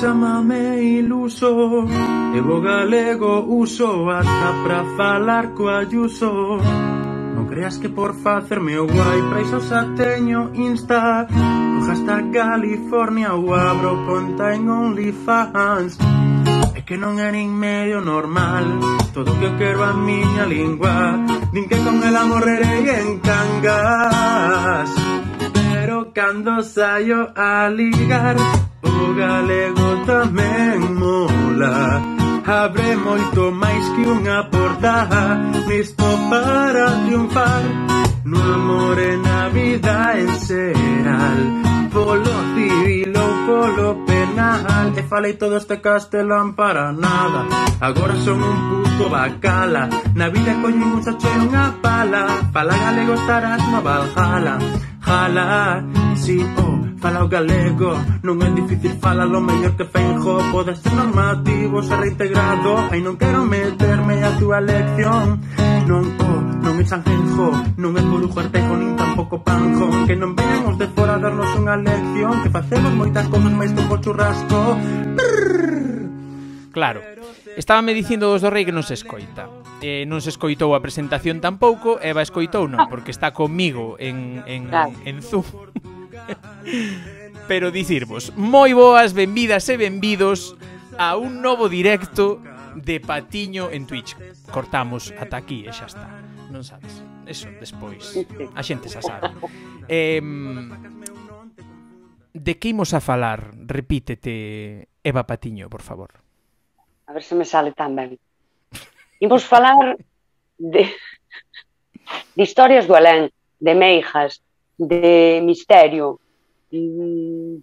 chamame iluso E bo galego uso Hasta pra falar co Ayuso Non creas que por facerme o guai Pra iso xa teño Insta Coja hasta California O abro conta en OnlyFans É que non é nin medio normal Todo que quero a miña lingua Nin que con ela morrerei en cangas Pero cando saio a ligar o galego tamén mola Abre moito máis que unha porta Nisto para triunfar No amor e na vida en xeral Polo civil ou polo penal E falei todo este castelán para nada Agora son un puto bacala Na vida coño un sacho unha pala Pala galego estarás na Valhalla Jala, si, oh Fala o galego, non é difícil falalo mellor que fenjo Pode ser normativo, ser reintegrado Ai non quero meterme a túa lección Non o, oh, non é chanjenjo Non é por un cuartejo, nin tampouco panjo Que non veamos de fora darnos unha lección Que facemos moitas cosas máis que un churrasco Claro, estábame dicindo dos do rei que non se escoita eh, non se escoitou a presentación tampouco, Eva escoitou non, porque está comigo en, en, en Zoom. Pero dicirvos, moi boas, benvidas e benvidos a un novo directo de Patiño en Twitch. Cortamos ata aquí e xa está. Non sabes. Eso despois. A xente xa sabe. Eh, de que imos a falar? Repítete, Eva Patiño, por favor. A ver se me sale tan ben. Imos falar de, de historias do alén, de meijas, de misterio, Mm,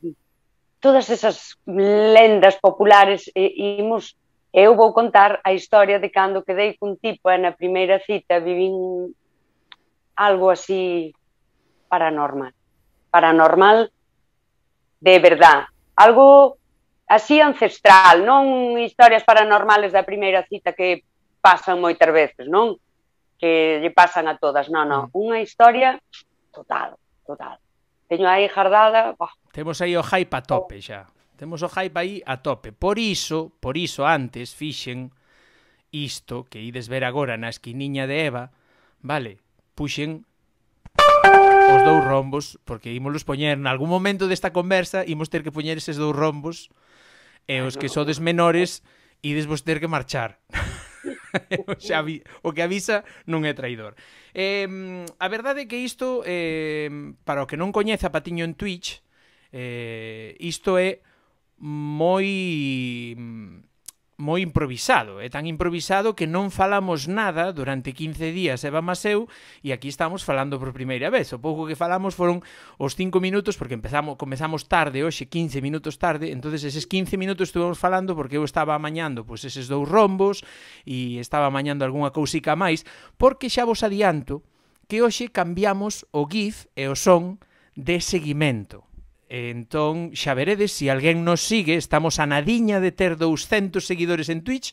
todas esas lendas populares e eh, imos eu vou contar a historia de cando quedei cun tipo e na primeira cita vivín algo así paranormal. Paranormal de verdad. Algo así ancestral, non historias paranormales da primeira cita que pasan moitas veces, non? Que lle pasan a todas, non, non. Mm. Unha historia total, total teño aí jardada Bah. Temos aí o hype a tope oh. xa. Temos o hype aí a tope. Por iso, por iso antes fixen isto que ides ver agora na esquiniña de Eva, vale, puxen os dous rombos, porque ímolos poñer en algún momento desta conversa, imos ter que poñer eses dous rombos, e os que sodes menores, ides vos ter que marchar. xa o que avisa non é traidor. Eh, a verdade é que isto, eh, para o que non coñece a Patiño en Twitch, eh, isto é moi moi improvisado, é tan improvisado que non falamos nada durante 15 días Eva Maseu e aquí estamos falando por primeira vez. O pouco que falamos foron os 5 minutos porque empezamos comezamos tarde hoxe, 15 minutos tarde, entonces eses 15 minutos estuvemos falando porque eu estaba amañando pois pues, eses dous rombos e estaba amañando algunha cousica máis, porque xa vos adianto que hoxe cambiamos o GIF e o son de seguimento. E entón, xa veredes, se si alguén nos sigue, estamos a nadiña de ter 200 seguidores en Twitch,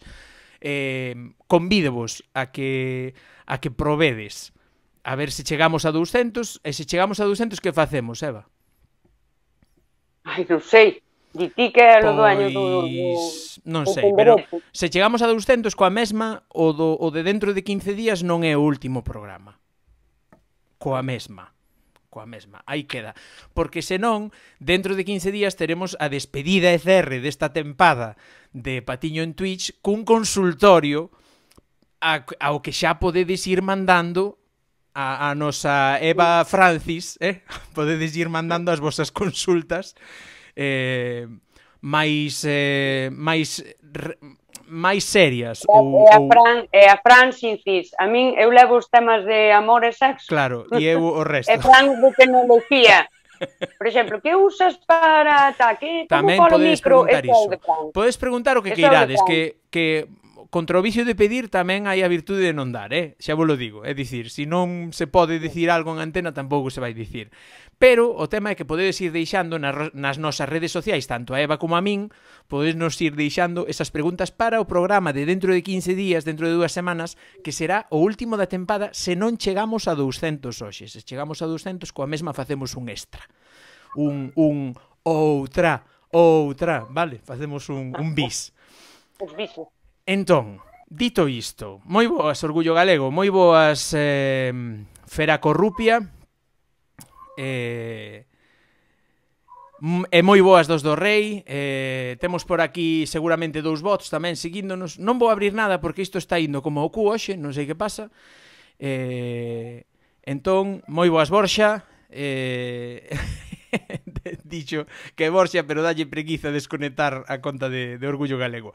eh, convídevos a que, a que provedes. A ver se chegamos a 200, e se chegamos a 200, que facemos, Eva? Ai, non sei. Di ti que é pois... do año do... Pois, non sei, pero se chegamos a 200 coa mesma, o, do, o de dentro de 15 días non é o último programa. Coa mesma coa mesma. Aí queda. Porque senón, dentro de 15 días teremos a despedida e cerre desta tempada de Patiño en Twitch cun consultorio ao que xa podedes ir mandando a, a nosa Eva Francis, eh? podedes ir mandando as vosas consultas eh, máis eh, máis máis serias. Ou, é, a Fran, é a Fran sin cis. A min eu levo os temas de amor e sexo. Claro, e eu o resto. é Fran de tecnología Por exemplo, que usas para ta? Que, Tamén como podes micro, preguntar iso. Podes preguntar o que queirades, que, que contra o vicio de pedir tamén hai a virtude de non dar, eh? Xa vos lo digo, é dicir, se non se pode dicir algo en antena tampouco se vai dicir. Pero o tema é que podedes ir deixando nas, nas nosas redes sociais, tanto a Eva como a min, podedes nos ir deixando esas preguntas para o programa de dentro de 15 días, dentro de dúas semanas, que será o último da tempada se non chegamos a 200 hoxe. Se chegamos a 200, coa mesma facemos un extra. Un, un outra, outra, vale? Facemos un, un bis. Un bis. Entón, dito isto, moi boas Orgullo Galego, moi boas eh, Fera Corrupia, eh, e moi boas dos do Rei eh, temos por aquí seguramente dous bots tamén seguíndonos non vou abrir nada porque isto está indo como o cu hoxe non sei que pasa eh, entón, moi boas Borxa eh, Dicho que Borxa pero dalle preguiza desconectar a conta de, de Orgullo Galego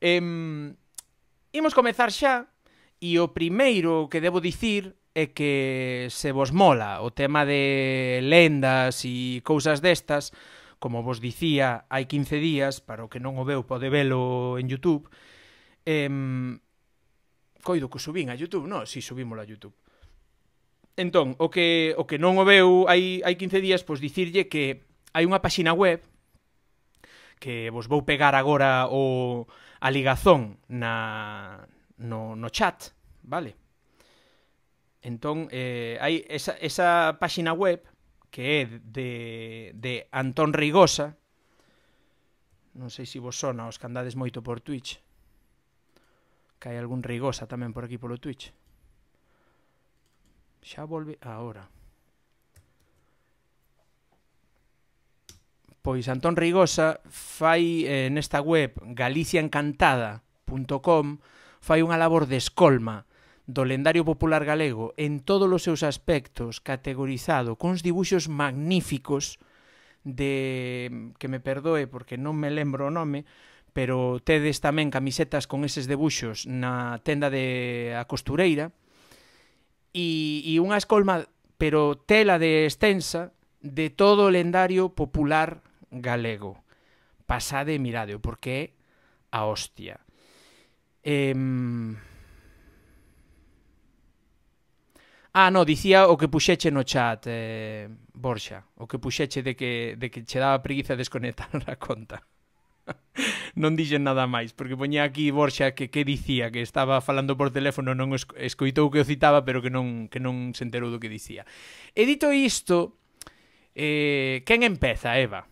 eh, imos comezar xa e o primeiro que debo dicir é que se vos mola o tema de lendas e cousas destas, como vos dicía hai 15 días, para o que non o veu pode velo en Youtube, em, coido que subín a Youtube, non? Si, subímolo a Youtube. Entón, o que, o que non o veu hai, hai 15 días, pois dicirlle que hai unha páxina web que vos vou pegar agora o a ligazón na, no, no chat, vale? Entón, eh, hai esa, esa páxina web que é de, de Antón Rigosa, non sei se vos sona os candades moito por Twitch, que hai algún Rigosa tamén por aquí polo Twitch. Xa volve agora. Pois Antón Rigosa fai eh, nesta web galiciaencantada.com fai unha labor de escolma do lendario popular galego en todos os seus aspectos categorizado cuns dibuxos magníficos de que me perdoe porque non me lembro o nome, pero tedes tamén camisetas con eses debuxos na tenda de a costureira e, e unha escolma pero tela de extensa de todo o lendario popular galego. Pasade e mirade, porque é a hostia. Eh, Ah, no, dicía o que puxeche no chat, eh, Borxa. O que puxeche de que, de que che daba preguiza desconectar a conta. non dixen nada máis, porque poñía aquí Borxa que que dicía, que estaba falando por teléfono, non escoitou que o citaba, pero que non, que non se enterou do que dicía. E dito isto, eh, quen empeza, Eva?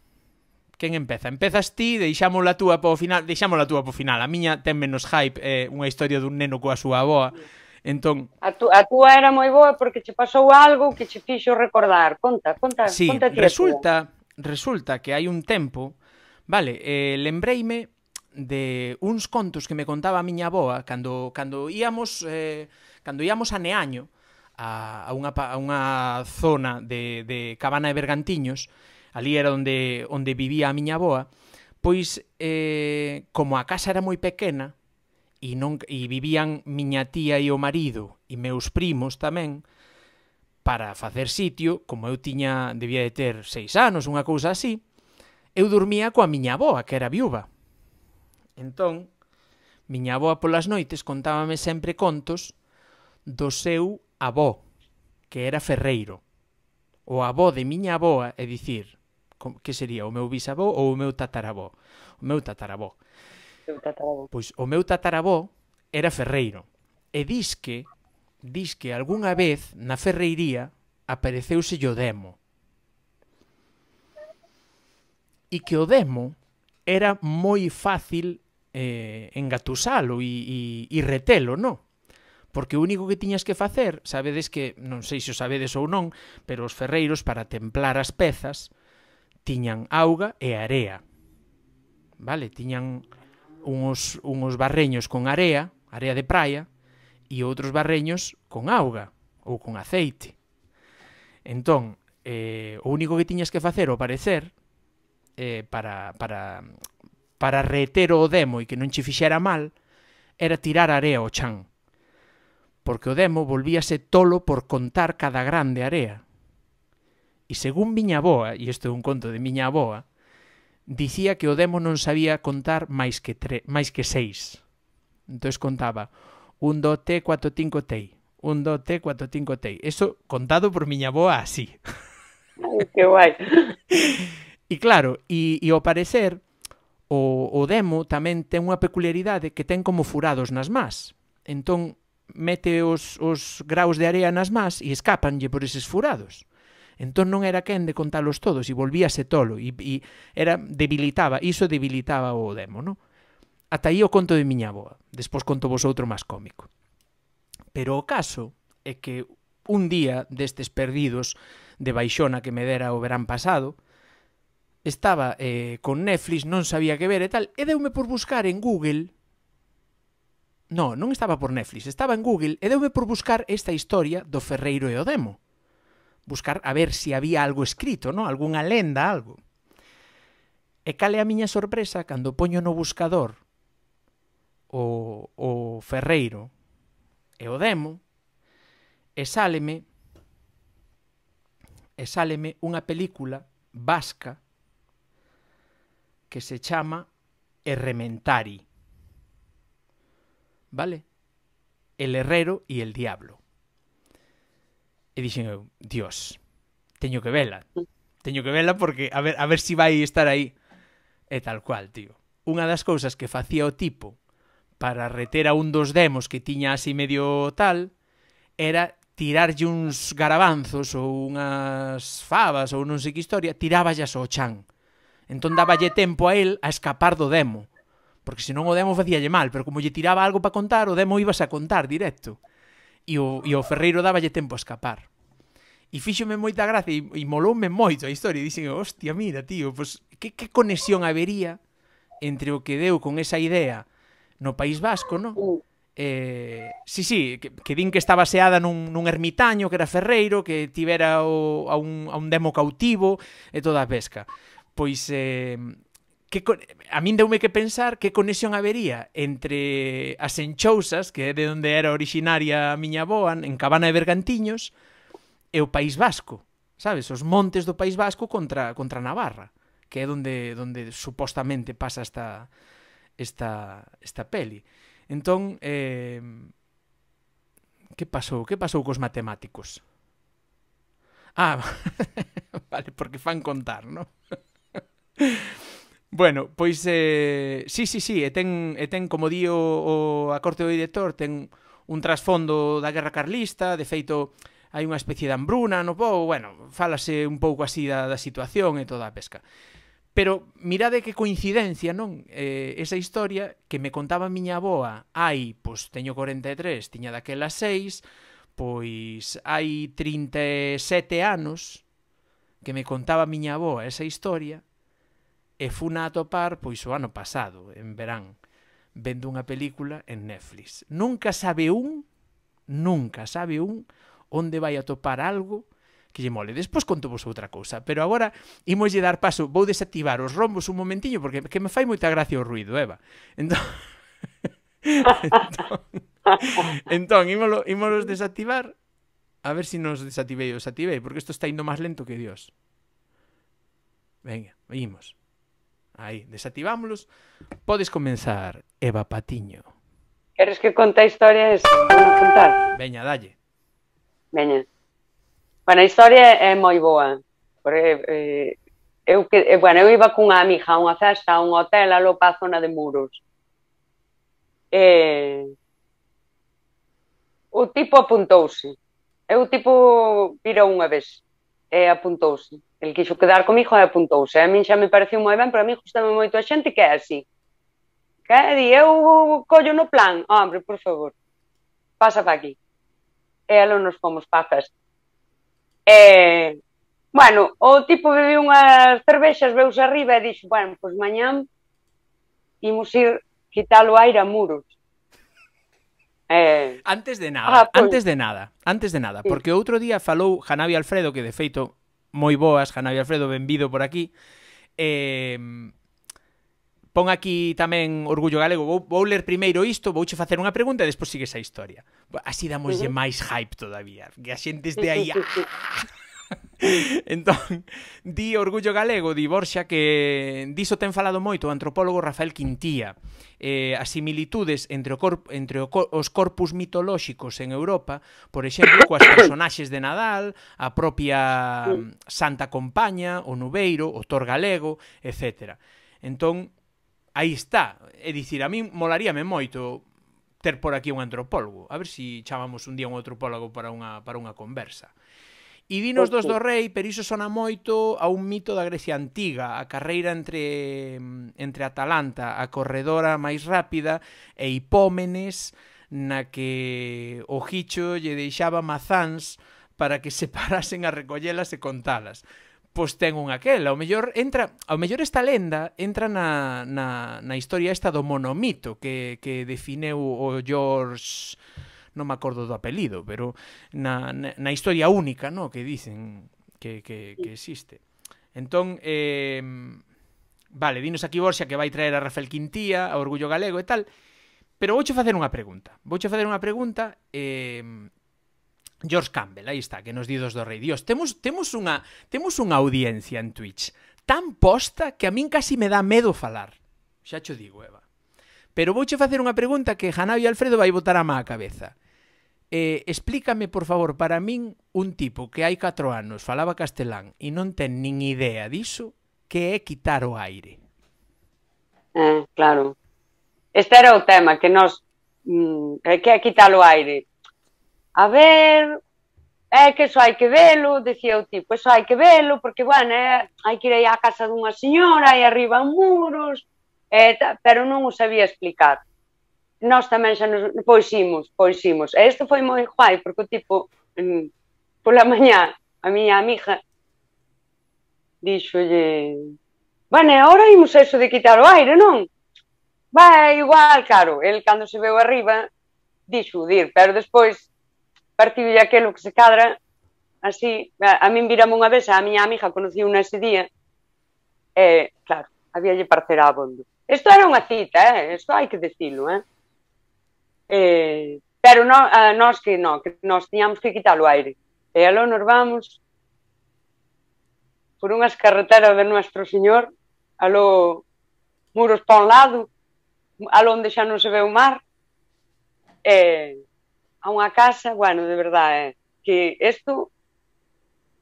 Quen empeza? Empezas ti, deixámola túa po final, deixámola túa po final. A miña ten menos hype, é eh, unha historia dun neno coa súa aboa. Sí. Entón, a, tu, a túa era moi boa porque che pasou algo que che fixo recordar. Conta, conta, sí, conta ti resulta, resulta que hai un tempo, vale, eh, lembreime de uns contos que me contaba a miña avoa cando cando íamos eh, cando íamos a Neaño a, a unha a unha zona de de Cabana de Bergantiños, ali era onde onde vivía a miña avoa, pois eh, como a casa era moi pequena, e, non, e vivían miña tía e o marido e meus primos tamén para facer sitio, como eu tiña, debía de ter seis anos, unha cousa así, eu dormía coa miña aboa, que era viúva. Entón, miña aboa polas noites contábame sempre contos do seu avó, que era ferreiro. O avó de miña aboa, é dicir, que sería o meu bisavó ou o meu tatarabó? O meu tatarabó tatarabó? Pois o meu tatarabó era ferreiro. E que, dis que algunha vez na ferreiría apareceuse o demo. E que o demo era moi fácil eh, engatusalo e, e, e retelo, non? Porque o único que tiñas que facer, sabedes que, non sei se o sabedes ou non, pero os ferreiros para templar as pezas tiñan auga e area. Vale, tiñan uns, uns barreños con area, area de praia, e outros barreños con auga ou con aceite. Entón, eh, o único que tiñas que facer, o parecer, eh, para, para, para reter o demo e que non che fixera mal, era tirar area ao chan. Porque o demo volvíase tolo por contar cada grande area. E según miña aboa, e isto é un conto de miña aboa, dicía que o demo non sabía contar máis que, tre, máis que seis. Entón contaba un do te 4, 5, tei, un do te 4, 5, tei. Eso contado por miña boa así. Ay, que guai. E claro, e, e ao parecer, o, o demo tamén ten unha peculiaridade que ten como furados nas más. Entón, mete os, os graus de area nas más e escapanlle por eses furados. Entón non era quen de contalos todos e volvíase tolo e, e era debilitaba, iso debilitaba o demo, non? Ata aí o conto de miña boa. Despois conto vos outro máis cómico. Pero o caso é que un día destes perdidos de baixona que me dera o verán pasado, estaba eh, con Netflix, non sabía que ver e tal, e deume por buscar en Google No, non estaba por Netflix, estaba en Google e deume por buscar esta historia do Ferreiro e o Demo buscar a ver se si había algo escrito, ¿no? algunha lenda, algo. E cal é a miña sorpresa cando poño no buscador o, o ferreiro e o demo e sáleme e sáleme unha película vasca que se chama Errementari. ¿Vale? El herrero y el diablo. E dixen eu, dios, teño que vela. Teño que vela porque a ver, a ver si vai estar aí. E tal cual, tío. Unha das cousas que facía o tipo para reter a un dos demos que tiña así medio tal era tirarlle uns garabanzos ou unhas favas ou non sei que historia, tiráballas ao chan. Entón daballe tempo a el a escapar do demo. Porque senón o demo facíalle mal, pero como lle tiraba algo para contar, o demo ibas a contar directo e o, e o Ferreiro dáballe tempo a escapar. E fíxome moita gracia e, e moloume moito a historia. E dixen, hostia, mira, tío, pues, que, que conexión habería entre o que deu con esa idea no País Vasco, no? Uh. Eh, sí, sí, que, que din que está baseada nun, nun ermitaño que era ferreiro, que tivera o, a, un, a un demo cautivo e toda a pesca. Pois eh, que a min deume que pensar que conexión habería entre as enchousas, que é de onde era originaria a miña boa, en Cabana de Bergantiños, e o País Vasco, sabes? Os montes do País Vasco contra, contra Navarra, que é onde, onde supostamente pasa esta, esta, esta peli. Entón, eh, que pasou? Que pasou cos matemáticos? Ah, vale, porque fan contar, non? Bueno, pois eh, sí, sí, sí, e ten, e ten como di o, o a corte do director, ten un trasfondo da guerra carlista, de feito hai unha especie de hambruna no pou, bueno, falase un pouco así da, da situación e toda a pesca. Pero mirade que coincidencia, non? Eh, esa historia que me contaba a miña aboa, hai, pois teño 43, tiña daquela 6, pois hai 37 anos que me contaba a miña aboa esa historia, e funa a topar pois o ano pasado, en verán, vendo unha película en Netflix. Nunca sabe un, nunca sabe un, onde vai a topar algo que lle mole. Despois conto vos outra cousa, pero agora imoslle dar paso, vou desactivar os rombos un momentiño, porque que me fai moita gracia o ruido, Eva. Entón... entón, entón ímolo, ímolos desactivar, a ver se si nos desativei ou desativei, porque isto está indo máis lento que Dios. Venga, ímos Aí, desactivámoslos. Podes comenzar, Eva Patiño. Queres que conte a historia e contar? Veña, dalle. Veña. Bueno, a historia é moi boa. Porque, eh, eu, que, eh, bueno, eu iba cunha amiga a unha festa, a un hotel, a lopa a zona de muros. E... O tipo apuntouse. Eu tipo vira unha vez e apuntouse. El quixo quedar comigo e apuntouse. A min xa me pareceu moi ben, pero a min gustame moito a xente que é así. Que é, di, eu collo no plan, oh, hombre, por favor, pasa pa aquí. E alo nos fomos pa festa. E, bueno, o tipo bebeu unhas cervexas, veus arriba e dixo, bueno, pois mañán imos ir quitar o aire a muros. Eh... Antes de nada, ah, pois... antes de nada, antes de nada, sí. porque outro día falou Janavi Alfredo, que de feito moi boas, Janavi Alfredo, benvido por aquí. Eh, pon aquí tamén Orgullo Galego. Vou, vou ler primeiro isto, vouche facer unha pregunta e despois sigue esa historia. Así damoslle máis hype todavía, que a xente de aí... Ah". entón, di Orgullo Galego, di Borxa, que diso ten falado moito o antropólogo Rafael Quintía. Eh, as similitudes entre, o corp, entre o, os corpus mitolóxicos en Europa, por exemplo, coas personaxes de Nadal, a propia Santa Compaña, o Nubeiro, o Tor Galego, etc. Entón, aí está. É dicir, a min molaríame moito ter por aquí un antropólogo. A ver se si chamamos un día un antropólogo para unha, para unha conversa. E dinos dos do rei, pero iso sona moito a un mito da Grecia antiga, a carreira entre mm, entre Atalanta, a corredora máis rápida e Hipómenes na que o Hicho lle deixaba mazáns para que se parasen a recollelas e contalas pois ten un aquel. Ao mellor entra, ao mellor esta lenda entra na, na, na historia esta do monomito que, que defineu o George non me acordo do apelido, pero na, na, na historia única, no, que dicen que, que, que existe. Entón, eh, vale, dinos aquí Borxa que vai traer a Rafael Quintía, a Orgullo Galego e tal, pero vouche facer unha pregunta. Vouche facer unha pregunta eh, George Campbell, aí está, que nos didos do rei. Dios, temos, temos, unha, temos unha audiencia en Twitch tan posta que a min casi me dá medo falar. Xa cho digo, Eva. Pero vouche facer unha pregunta que e Alfredo vai botar a má a cabeza. Eh, explícame, por favor, para min un tipo que hai 4 anos falaba castelán e non ten nin idea diso que é quitar o aire. Eh, claro. Este era o tema que nos mm, que é quitar o aire. A ver, é que eso hai que velo, decía o tipo, eso hai que velo, porque, bueno, é, hai que ir aí á casa dunha señora, aí arriba muros, eh, pero non o sabía explicar nós tamén xa nos... poisimos, imos, pois E isto foi moi guai, porque o tipo, pola mañá, a miña amiga, dixolle, bueno, e agora imos eso de quitar o aire, non? Vai, igual, claro, el cando se veu arriba, dixo dir, pero despois partiu de aquelo que se cadra, así, a, a min vira unha vez, a miña amiga conocí unha ese día, e, claro, había lle parcerá abondo. Isto era unha cita, eh? isto hai que decilo, eh? eh, pero no, a eh, nós que no, que nós tiñamos que quitar o aire. E aló nos vamos por unhas carreteras de Nuestro Señor, aló muros pa un lado, aló onde xa non se ve o mar, e a unha casa, bueno, de verdade, eh, que isto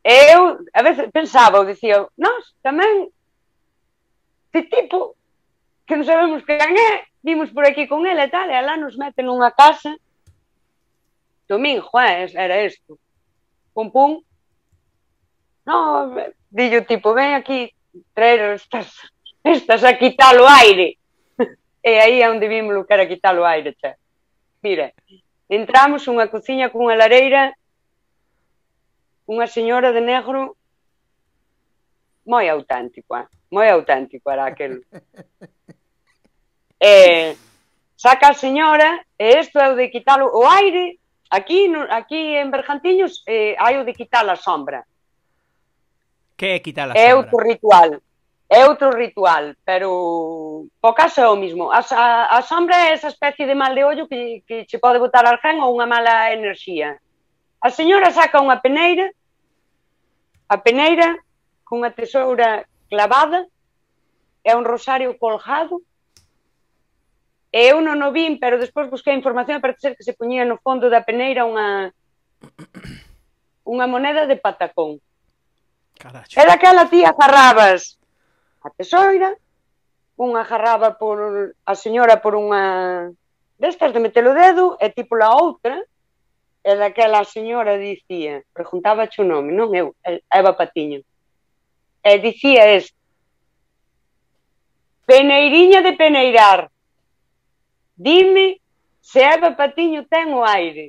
eu a veces pensaba, eu dicía, nós tamén este tipo que non sabemos quen é, vimos por aquí con ela e tal, e ela nos mete nunha casa, Domingo, eh, era isto, pum pum, no, dillo tipo, ven aquí, traer estas, estas a quitar o aire, e aí é onde vimos o cara quitar o aire, xa. Mira, entramos unha cociña cunha lareira, unha señora de negro moi auténtico, eh, moi auténtico era aquel. eh, saca a señora, e isto é o de quitar o aire, aquí, aquí en Bergantiños eh, hai o de quitar a sombra. Que é quitar a sombra? É outro ritual, é outro ritual, pero po caso é o mismo. A, a, a sombra é esa especie de mal de ollo que, que che pode botar al gen ou unha mala enerxía. A señora saca unha peneira, a peneira cunha tesoura clavada, é un rosario colgado, Eu non o vin, pero despois busquei a información para ser que se poñía no fondo da peneira unha unha moneda de patacón. Caracho. Era aquela tía jarrabas a tesoira, unha jarraba por a señora por unha destas de meter o dedo e tipo la outra e daquela señora dicía, preguntaba o nome, non eu, Eva Patiño. E dicía este, Peneirinha de peneirar. Dime se Eva Patiño ten o aire.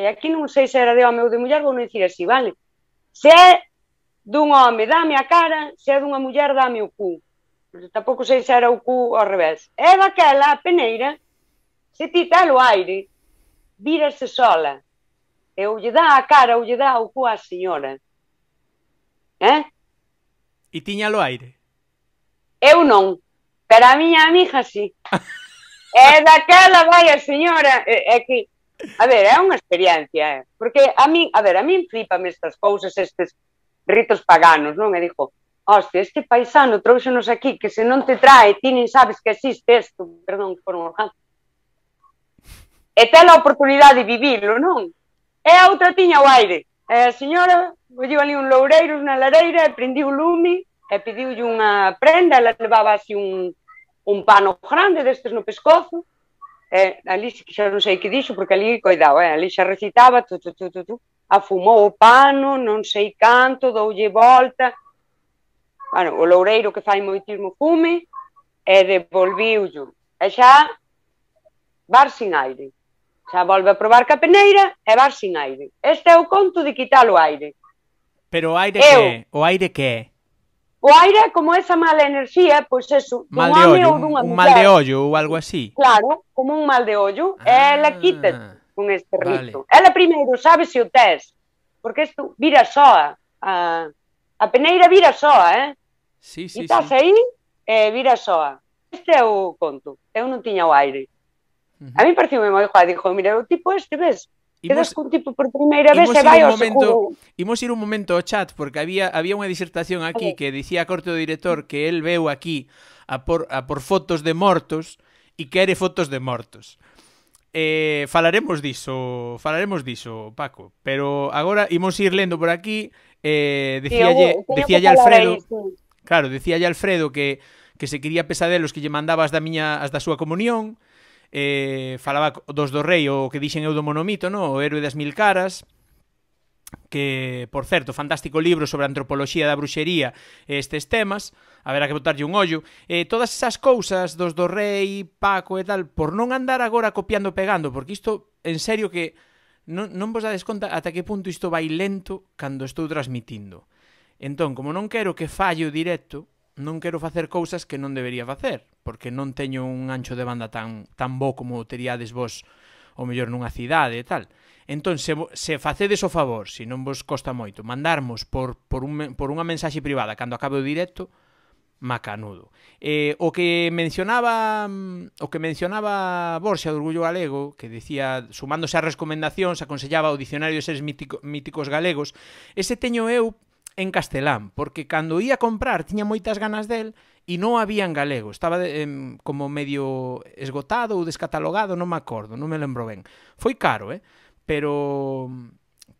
E aquí non sei se era de home ou de muller, vou non dicir así, vale? Se é dun home, dame a cara, se é dunha muller, dame o cu. Pero Tampouco sei se era o cu ao revés. Eva aquela, a peneira, se ti tel o aire, vira-se sola. E ou lle dá a cara, ou lle dá o cu á señora. Eh? E tiñalo aire? Eu non. Pero a miña amiga sí. Es eh, daquela, aquella vaya señora, é, eh, eh, que A ver, es una experiencia, eh? porque a mí a ver, a min flipame estas cosas, estos ritos paganos, ¿no? Me dijo, hostia, este paisano trouxenos aquí, que se no te trae, ti sabes que existe esto, perdón, por un orgán. E ten a oportunidade de vivirlo, ¿no? E a outra tiña o aire. E a señora colleu ali un loureiro una lareira, e prendiu lume, e pediulle unha prenda, la llevaba así un, un pano grande destes no pescozo, eh, ali xa non sei que dixo, porque ali coidado, eh, ali xa recitaba, tu, tu, tu, tu, tu, afumou o pano, non sei canto, doulle volta, bueno, o loureiro que fai moitismo fume, e devolviu E xa bar sin aire. Xa volve a probar ca peneira e bar sin aire. Este é o conto de quitar o aire. Pero o aire Eu, que é? O aire que é? O aire como esa mala enerxía, pois eso, mal de ollo, ou dunha un, un mal de ollo ou algo así. Claro, como un mal de ollo, ah, ela quita con este rito. Vale. Ela primeiro sabe se o tes, porque isto vira soa, a, a peneira vira soa, eh? Sí, sí, Estás sí. aí, eh, vira soa. Este é o conto, eu non tiña o aire. Uh -huh. A mí pareceu moi joa, dixo, mira, o tipo este, ves, Imos, cun tipo por primeira vez e vai ao momento, Imos ir un momento ao chat, porque había, había unha disertación aquí que dicía a corte do director que el veu aquí a por, a por fotos de mortos e quere fotos de mortos. Eh, falaremos diso, falaremos diso, Paco, pero agora imos ir lendo por aquí, eh, decíalle, sí, decíalle Alfredo, ahí, sí. claro, decíalle Alfredo que, que se quería pesadelos que lle mandabas da miña as da súa comunión, eh, falaba dos do rei, o que dixen eu do monomito, no? o héroe das mil caras, que, por certo, fantástico libro sobre a antropoloxía da bruxería e estes temas, haberá que botarlle un ollo, e eh, todas esas cousas dos do rei, Paco e tal, por non andar agora copiando pegando, porque isto, en serio que non, non vos dades conta ata que punto isto vai lento cando estou transmitindo. Entón, como non quero que falle o directo, non quero facer cousas que non debería facer, porque non teño un ancho de banda tan, tan bo como teríades vos ou mellor nunha cidade e tal. Entón, se, se facedes o favor, se non vos costa moito, mandarmos por, por, un, por unha mensaxe privada cando acabe o directo, macanudo. Eh, o que mencionaba o que mencionaba Borxa do Orgullo Galego, que decía, sumándose a recomendacións, aconsellaba o Dicionario de Seres mítico, Míticos Galegos, ese teño eu en castelán, porque cando ia comprar tiña moitas ganas del e non había en galego, estaba de, em, como medio esgotado ou descatalogado, non me acordo, non me lembro ben. Foi caro, eh? Pero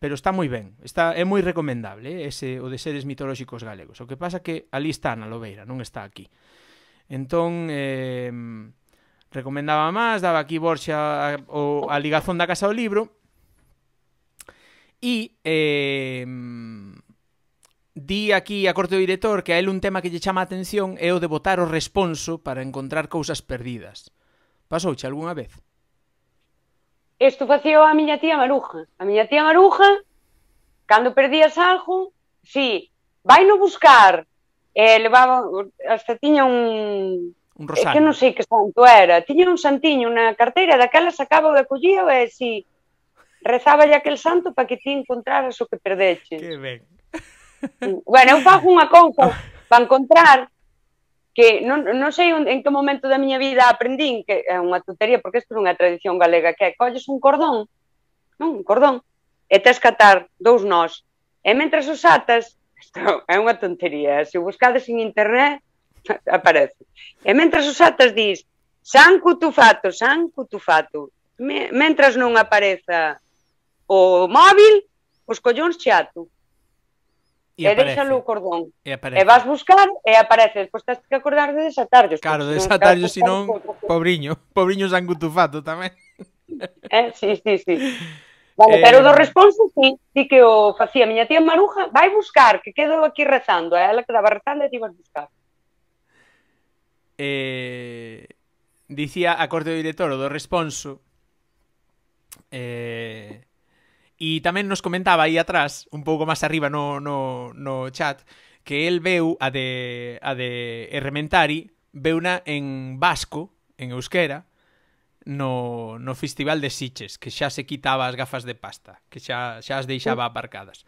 pero está moi ben, está é moi recomendable eh? ese o de seres mitolóxicos galegos. O que pasa que ali está na Lobeira, non está aquí. Entón, eh, recomendaba máis, daba aquí Borxa a, o, a ligazón da Casa do Libro, e eh, Di aquí a corte do director que a él un tema que lle chama a atención é o de botar o responso para encontrar cousas perdidas. Pasouche algunha vez? Isto facía a miña tía Maruja. A miña tía Maruja, cando perdías algo, si, sí, vai no buscar, eh, levaba, hasta tiña un, un rosario. É que non sei que santo era. Tiña un santiño, unha carteira, daquela sacaba o da collía e si rezaba aquel santo para que ti encontraras o que perdeches. Que ben bueno, eu fago unha cousa ah. para encontrar que non, non sei un, en que momento da miña vida aprendín, que é unha tutería, porque isto é unha tradición galega, que é colles un cordón, non, un cordón, e tes que atar dous nós. E mentre os atas, isto é unha tontería, se o buscades en internet, aparece. E mentre os atas dis, san cutufato, san cutufato, me, mentre non apareza o móvil, os collóns xeato. E, e déxalo o cordón. E, aparece. e vas buscar e aparece. Despois tens que acordar de desatarllos. Claro, de desatarllos, senón, pobriño. Pobriño sangutufato tamén. Eh, sí, sí, sí. Vale, eh... pero do responso sí, sí que o facía miña tía Maruja, vai buscar, que quedo aquí rezando, Eh? ela quedaba rezando e ti vas buscar. Eh, dicía a corte do director o do responso eh, E tamén nos comentaba aí atrás, un pouco máis arriba no, no, no chat, que el veu a de, a de Ermentari, una en vasco, en euskera, no, no Festival de Sitges, que xa se quitaba as gafas de pasta, que xa, xa as deixaba aparcadas.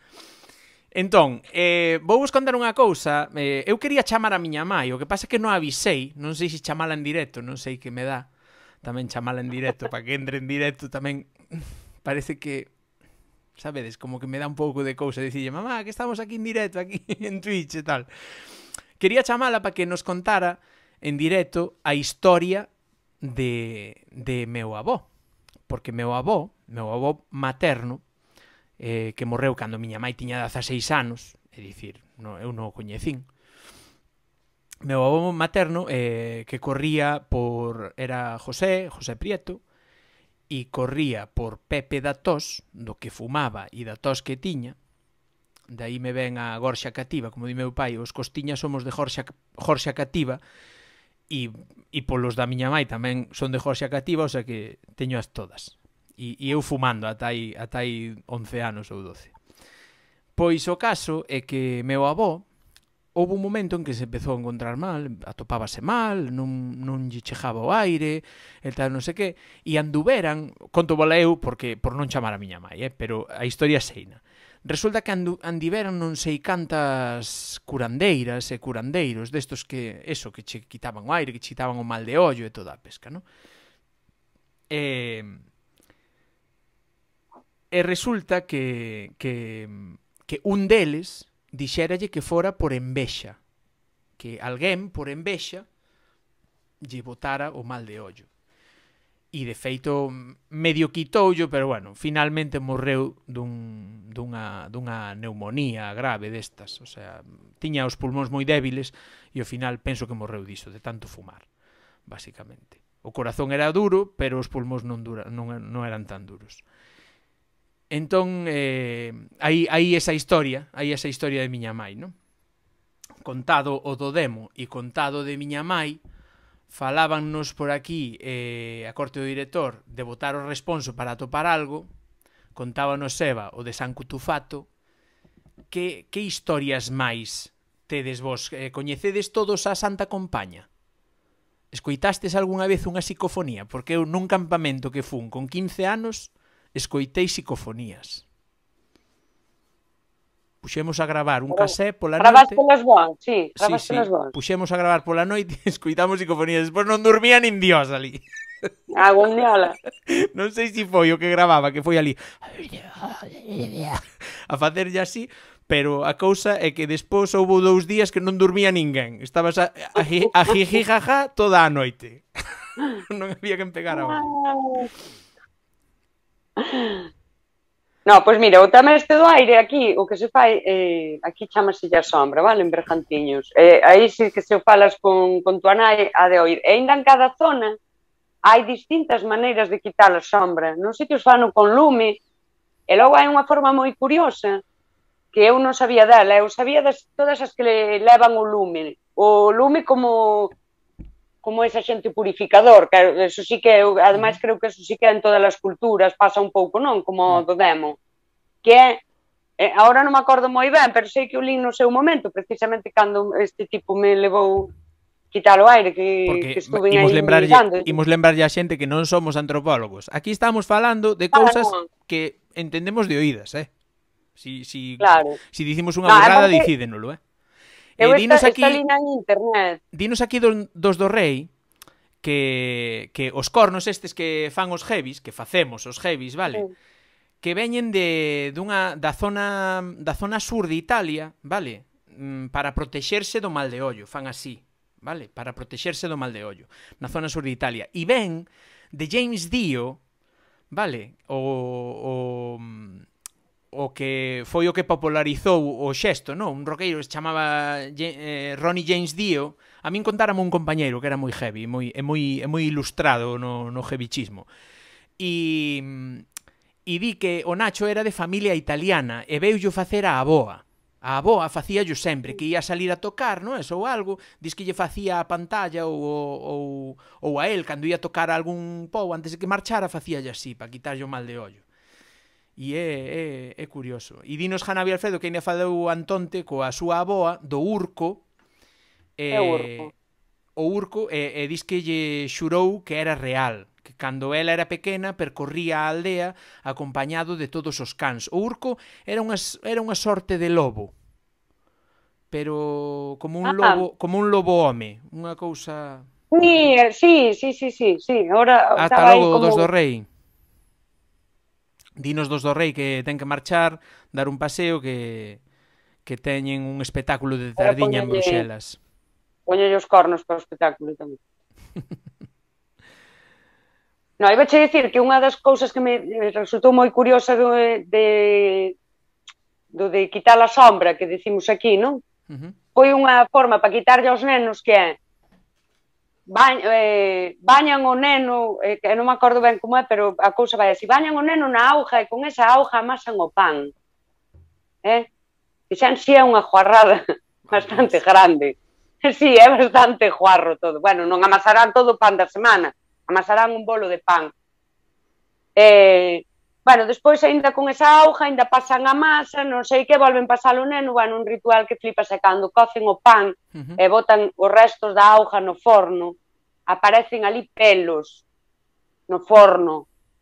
Entón, eh, vou vos contar unha cousa. Eh, eu quería chamar a miña mãe, o que pasa é que non avisei. Non sei se chamala en directo, non sei que me dá. Tamén chamala en directo, para que entre en directo tamén. Parece que sabedes, como que me dá un pouco de cousa dicirlle, mamá, que estamos aquí en directo, aquí en Twitch e tal. Quería chamala para que nos contara en directo a historia de, de meu avó. Porque meu avó, meu avó materno, eh, que morreu cando miña mãe tiña 16 anos, é dicir, no, eu non o coñecín, meu avó materno eh, que corría por... era José, José Prieto, e corría por Pepe da tos, do que fumaba e da tos que tiña, de aí me ven a Gorxa Cativa, como di meu pai, os costiñas somos de Gorxa, Gorxa Cativa, e, e polos da miña mãe tamén son de Gorxa Cativa, o sea que teño as todas. E, e eu fumando ata aí, ata aí 11 anos ou 12. Pois o caso é que meu avó, houve un momento en que se empezou a encontrar mal, atopábase mal, non, non lle chegaba o aire, e tal, non sei que, e anduveran, conto bola eu, porque, por non chamar a miña mãe, eh, pero a historia seina. Resulta que andu, andiveran non sei cantas curandeiras e curandeiros destos que, eso, que che quitaban o aire, que che quitaban o mal de ollo e toda a pesca, non? E, e resulta que, que, que un deles, dixéralle que fora por envexa, que alguén por envexa lle botara o mal de ollo. E de feito medio quitoullo, pero bueno, finalmente morreu dun, dunha, dunha neumonía grave destas, o sea, tiña os pulmóns moi débiles e ao final penso que morreu diso, de tanto fumar, basicamente. O corazón era duro, pero os pulmóns non, dura, non, non eran tan duros. Entón, eh, hai, hai esa historia, hai esa historia de miña mai, non? Contado o do demo e contado de miña mai, falábannos por aquí eh, a corte do director de votar o responso para topar algo, contábanos Eva o de San Cutufato, que, que historias máis tedes vos? Eh, coñecedes todos a Santa Compaña? Escoitastes algunha vez unha psicofonía? Porque eu nun campamento que fun con 15 anos escoitei psicofonías. Puxemos a gravar un casé pola noite. Grabaste nas boas, sí, sí, sí. boas. Puxemos a gravar pola noite e escoitamos psicofonías. Despois non dormía nin dios ali. Ah, non sei se si foi o que gravaba, que foi ali a facerlle así, pero a cousa é que despois houve dous días que non dormía ninguén. Estabas a, a, a jijijaja toda a noite. non había quen pegar a ah, No, pois mira, o tema este do aire aquí, o que se fai, eh, aquí chamase a sombra, vale, en Bergantiños. Eh, aí si que se falas con, con tua nai a de oír. E ainda en cada zona hai distintas maneiras de quitar a sombra. Non sei que os fano con lume, e logo hai unha forma moi curiosa que eu non sabía dela, eu sabía das, todas as que le levan o lume. O lume como como ese xente purificador, que eso sí que, eu, ademais creo que eso sí que en todas as culturas pasa un pouco, non? Como do demo. Que é, eh, ahora non me acordo moi ben, pero sei que o lin no seu momento, precisamente cando este tipo me levou quitar o aire que, Porque que estuve imos lembrarlle, imos lembrar a xente que non somos antropólogos. Aquí estamos falando de cousas non. que entendemos de oídas, eh? Si, si, claro. si dicimos unha no, burrada, porque... dicídenolo, eh? Eu eh, dinos esta, aquí, esta en internet. Dinos aquí do, dos do rei que, que os cornos estes que fan os heavies, que facemos os heavies, vale? Sí. Que veñen de dunha da zona da zona sur de Italia, vale? Mm, para protexerse do mal de ollo, fan así, vale? Para protexerse do mal de ollo, na zona sur de Italia. E ven de James Dio, vale? O o mm, o que foi o que popularizou o xesto, non? Un roqueiro que se chamaba eh, Ronnie James Dio. A min contáramo un compañeiro que era moi heavy, moi é moi é moi ilustrado no no heavichismo. E e di que o Nacho era de familia italiana e veullo facer a aboa. A aboa facía yo sempre, que ia salir a tocar, non é? Ou algo, dis que lle facía a pantalla ou, ou, ou a él, cando ia tocar algún pou, antes de que marchara, facía así, para quitarlle o mal de ollo. E é, é, é curioso. E dinos Hanabi Alfredo que ainda falou Antonte coa súa aboa do Urco. é eh, o Urco. O Urco e, e dis que lle xurou que era real, que cando ela era pequena percorría a aldea acompañado de todos os cans. O Urco era unha, era unha sorte de lobo, pero como un ah. lobo, como un lobo home, unha cousa Sí, eh, sí, sí, sí, sí, sí. Ahora Ata logo como... dos do rei dinos dos do rei que ten que marchar, dar un paseo que que teñen un espectáculo de tardiña en Bruxelas. Poño os cornos para o espectáculo tamén. no, aí vouche dicir que unha das cousas que me resultou moi curiosa do eh, de do de quitar a sombra que decimos aquí, non? Uh -huh. Foi unha forma para quitarlle aos nenos que é bañ, eh, bañan o neno, eh, que non me acordo ben como é, pero a cousa vai así, bañan o neno na auga e con esa auga amasan o pan. Eh? Que xa si é unha juarrada bastante grande. Sí, é bastante juarro todo. Bueno, non amasarán todo o pan da semana, amasarán un bolo de pan. Eh, Bueno, despois aínda con esa auga, aínda pasan a masa, non sei que, volven pasar o neno, van un ritual que flipa secando, cocen o pan uh -huh. e botan os restos da auga no forno, aparecen ali pelos no forno,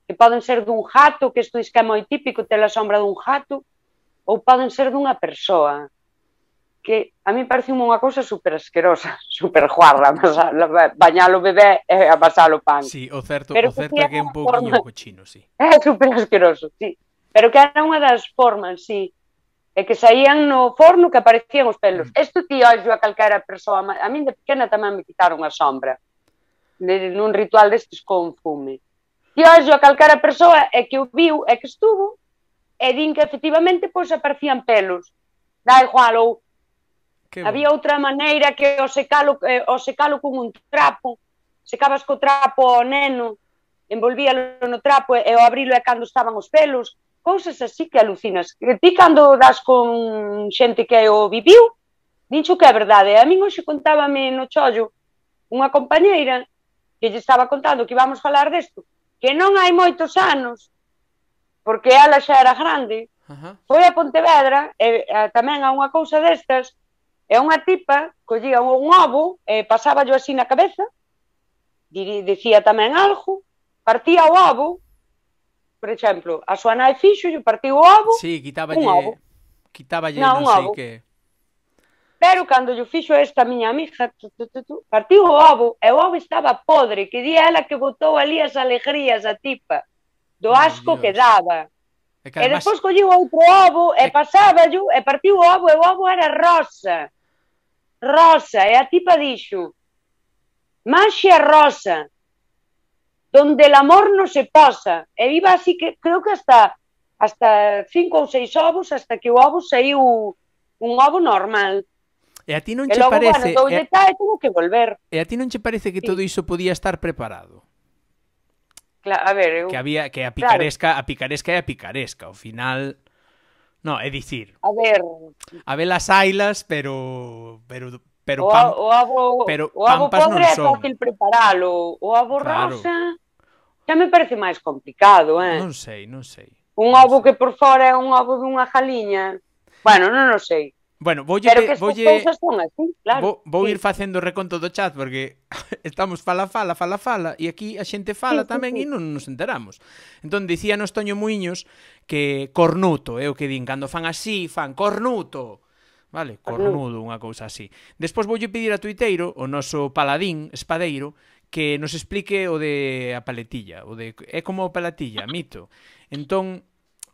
que poden ser dun jato, que isto é moi típico, ter a sombra dun jato, ou poden ser dunha persoa que a mí parece unha cousa super asquerosa, super juarra, bañar o bebé e amasar o pan. Sí, o certo, Pero o certo que é, que é un pouco forma... cochino, sí. É super asqueroso, sí. Pero que era unha das formas, sí, e que saían no forno que aparecían os pelos. Isto mm. ti ollo a calquera persoa, a min de pequena tamén me quitaron a sombra, nun ritual destes con fume. Ti ollo a calquera persoa é que o viu, é que estuvo, e din que efectivamente pois aparecían pelos. Da igual, ou Que Había outra maneira que o secalo, eh, o secalo con un trapo, secabas co trapo o neno, envolvíalo no trapo e, o abrilo é cando estaban os pelos, cousas así que alucinas. Que ti cando das con xente que o viviu, dincho que é verdade. A min hoxe contábame no chollo unha compañeira que lle estaba contando que íbamos falar desto, que non hai moitos anos, porque ela xa era grande, -huh. foi a Pontevedra, e, a, tamén a unha cousa destas, E é unha tipa collía un ovo e pasaba yo así na cabeza, dizia tamén algo, partía o ovo, por exemplo, a súa nai fixo, yo o ovo, sí, quitaballe, un ovo. Quitaballe, non, non sei ovo. que... Pero cando yo fixo esta miña amiga, tu, tu, tu, tu, partiu o ovo, e o ovo estaba podre, que di ela que botou ali as alegrías a tipa, do asco que daba. E, é que además... e despois colliu outro ovo, e, é e... eu e partiu o ovo, e o ovo era rosa. rosa, e eh, a tipa dixo, Maxia rosa, donde el amor non se posa. E iba así que, creo que hasta hasta cinco ou seis ovos, hasta que o ovo saiu un ovo normal. E a ti non che parece... Bueno, e... a... e tuvo que volver. E a ti non che parece que sí. todo iso podía estar preparado? Claro, a ver, eu... Que había que a picaresca, claro. a picaresca e a picaresca, ao final No, é dicir. A ver. A ver as ailas, pero pero pero o, o abo, pero o abo podre é fácil preparalo. O abo claro. rosa xa me parece máis complicado, eh? Non sei, non sei. Un ovo que por fora é un ovo dunha jaliña. Bueno, non o sei. Bueno, voulle Pero que voulle cousas son así, claro. Vou, vou sí. ir facendo reconto do chat porque estamos fala fala fala fala e aquí a xente fala sí, tamén sí, sí. e non nos enteramos. Entón dicía nos Toño Muiños que cornuto é eh, o que din cando fan así, fan cornuto. Vale, cornudo, unha cousa así. Despois voulle pedir a Tuiteiro, o noso paladín, espadeiro, que nos explique o de a paletilla, o de é como palatilla, mito. Entón,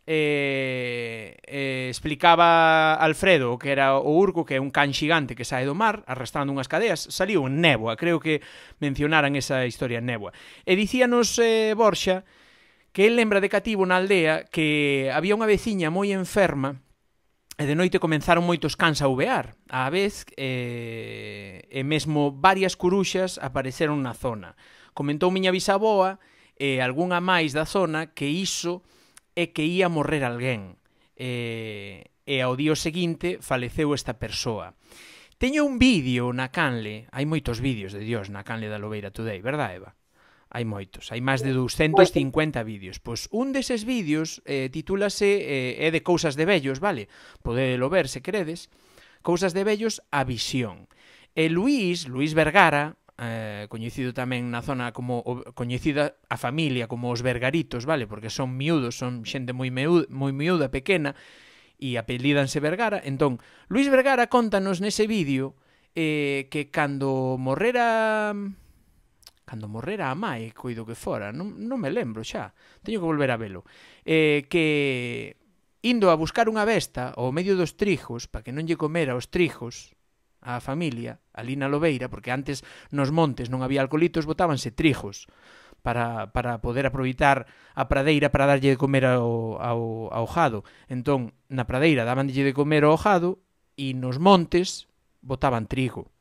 eh, eh, explicaba Alfredo que era o Urco, que é un can xigante que sae do mar arrastrando unhas cadeas, saliu en néboa, creo que mencionaran esa historia en néboa. E dicíanos eh, Borxa que el lembra de cativo na aldea que había unha veciña moi enferma e de noite comenzaron moitos cans a uvear. a vez, eh, e mesmo varias curuxas apareceron na zona. Comentou miña bisaboa e eh, algunha máis da zona que iso é que ía morrer alguén. E, e ao día seguinte faleceu esta persoa. Teño un vídeo na Canle, hai moitos vídeos de Dios na Canle da Lobeira Today, verdad, Eva? Hai moitos, hai máis de 250 vídeos. Pois un deses vídeos eh, titúlase eh, É de cousas de vellos, vale? Podedelo ver se queredes. Cousas de vellos a visión. E Luís, Luís Vergara, eh, coñecido tamén na zona como o, coñecida a familia como os Vergaritos, vale? Porque son miúdos, son xente moi meuda, moi miúda, pequena e apelídanse Vergara. Entón, Luis Vergara contanos nese vídeo eh, que cando morrera cando morrera a mai, coido que fora, non, non me lembro xa, teño que volver a velo, eh, que indo a buscar unha besta ao medio dos trijos, para que non lle comera os trijos, a familia, ali na Lobeira, porque antes nos montes non había alcolitos, botábanse trijos para, para poder aproveitar a pradeira para darlle de comer ao, ao, ao jado. Entón, na pradeira dabanlle de comer ao jado e nos montes botaban trigo.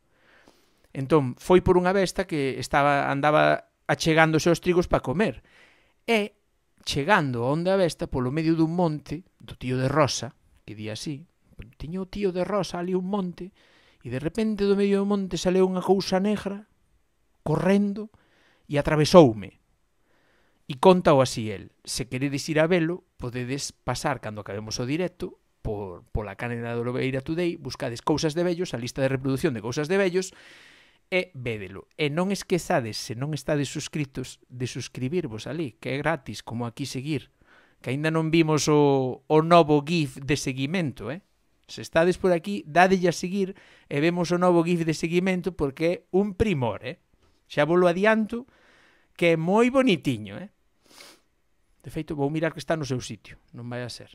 Entón, foi por unha besta que estaba andaba achegándose aos trigos para comer. E, chegando a onde a besta, polo medio dun monte, do tío de Rosa, que di así, tiño o tío de Rosa ali un monte, E de repente do medio do monte saleu unha cousa negra, correndo, e atravesoume. E contao así el. Se queredes ir a velo, podedes pasar cando acabemos o directo por, pola canela do Lobeira Today, buscades cousas de vellos, a lista de reproducción de cousas de vellos, e védelo. E non esquezades, se non estades suscritos, de suscribirvos ali, que é gratis, como aquí seguir. Que aínda non vimos o, o novo GIF de seguimento, eh? Se estades por aquí, dadelle a seguir e vemos o novo GIF de seguimento porque é un primor, eh? Xa volo adianto que é moi bonitiño, eh? De feito, vou mirar que está no seu sitio, non vai a ser.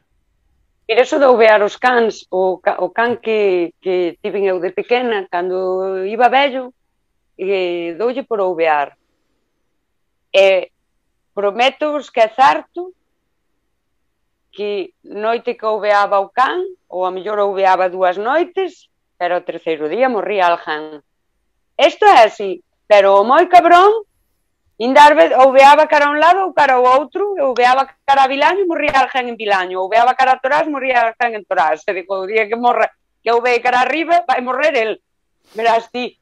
Pero eso de ver os cans, o, o can que, que tiven eu de pequena, cando iba vello, e doulle por ouvear. E prometo vos que é certo que noite que ouveaba o can, ou a mellor ouveaba dúas noites, pero o terceiro día morría Alhan. Isto é así, pero o moi cabrón Indarbe ouveaba cara a un lado ou cara ao outro, ouveaba cara a Vilaño, morría can en Vilaño, ouveaba cara a Torás, morría can en Torás. Se dico, o día que morra, que ouvei cara arriba, vai morrer el. Verás ti.